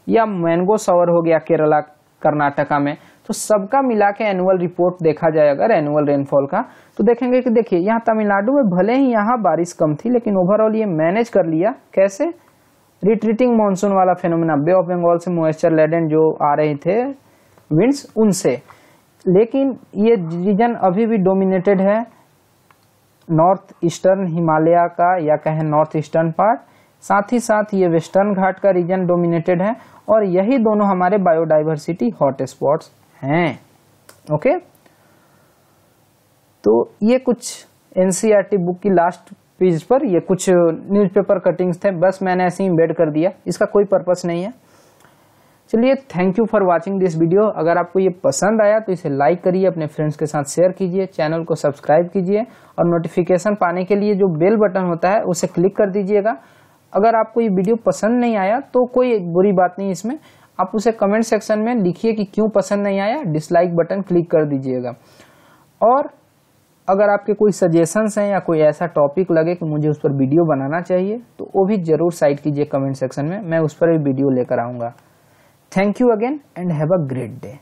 या मैंगो सावर हो गया केरला कर्नाटका में तो सबका मिला के एनुअल रिपोर्ट देखा जाए अगर एनुअल रेनफॉल का तो देखेंगे कि देखिए यहाँ तमिलनाडु में भले ही यहाँ बारिश कम थी लेकिन ओवरऑल ये मैनेज कर लिया कैसे रिट्रीटिंग मानसून वाला फेनोमिना बे ऑफ बंगाल से मॉइस्चर लेडेंट जो आ रहे थे विंड्स उनसे लेकिन ये रीजन अभी भी डोमिनेटेड है नॉर्थ ईस्टर्न हिमालय का या कहें नॉर्थ ईस्टर्न पार्ट साथ ही साथ ये वेस्टर्न घाट का रीजन डोमिनेटेड है और यही दोनों हमारे बायोडाइवर्सिटी हॉटस्पॉट्स हैं ओके तो ये कुछ एनसीईआरटी बुक e की लास्ट पेज पर ये कुछ न्यूज़पेपर कटिंग्स थे बस मैंने ऐसे ही इम्बेड कर दिया इसका कोई पर्पस नहीं है चलिए thank you for watching this video अगर आपको ये पसंद आया तो इसे लाइक करिए अपने फ्रेंड्स के साथ शेयर कीजिए चैनल को सब्सक्राइब कीजिए और नोटिफिकेशन पाने के लिए जो बेल बटन होता है उसे क्लिक कर दीजिएगा अगर आपको ये वीडियो पसंद नहीं आया तो कोई बुरी बात नहीं इसमें आप उसे कमेंट सेक्शन में लिखिए कि क्यों पसंद नहीं आया डिसलाइक बटन क्लिक कर दीजिएगा और अगर आपके कोई सजेशंस हैं या कोई ऐसा टॉपिक लगे कि मुझे उस पर वीडियो बनाना चाहिए तो वो भी जरूर साइड कीजिए कमेंट सेक्शन में मैं उस पर भी वीडियो लेकर आऊँगा Thank you again and have a great day.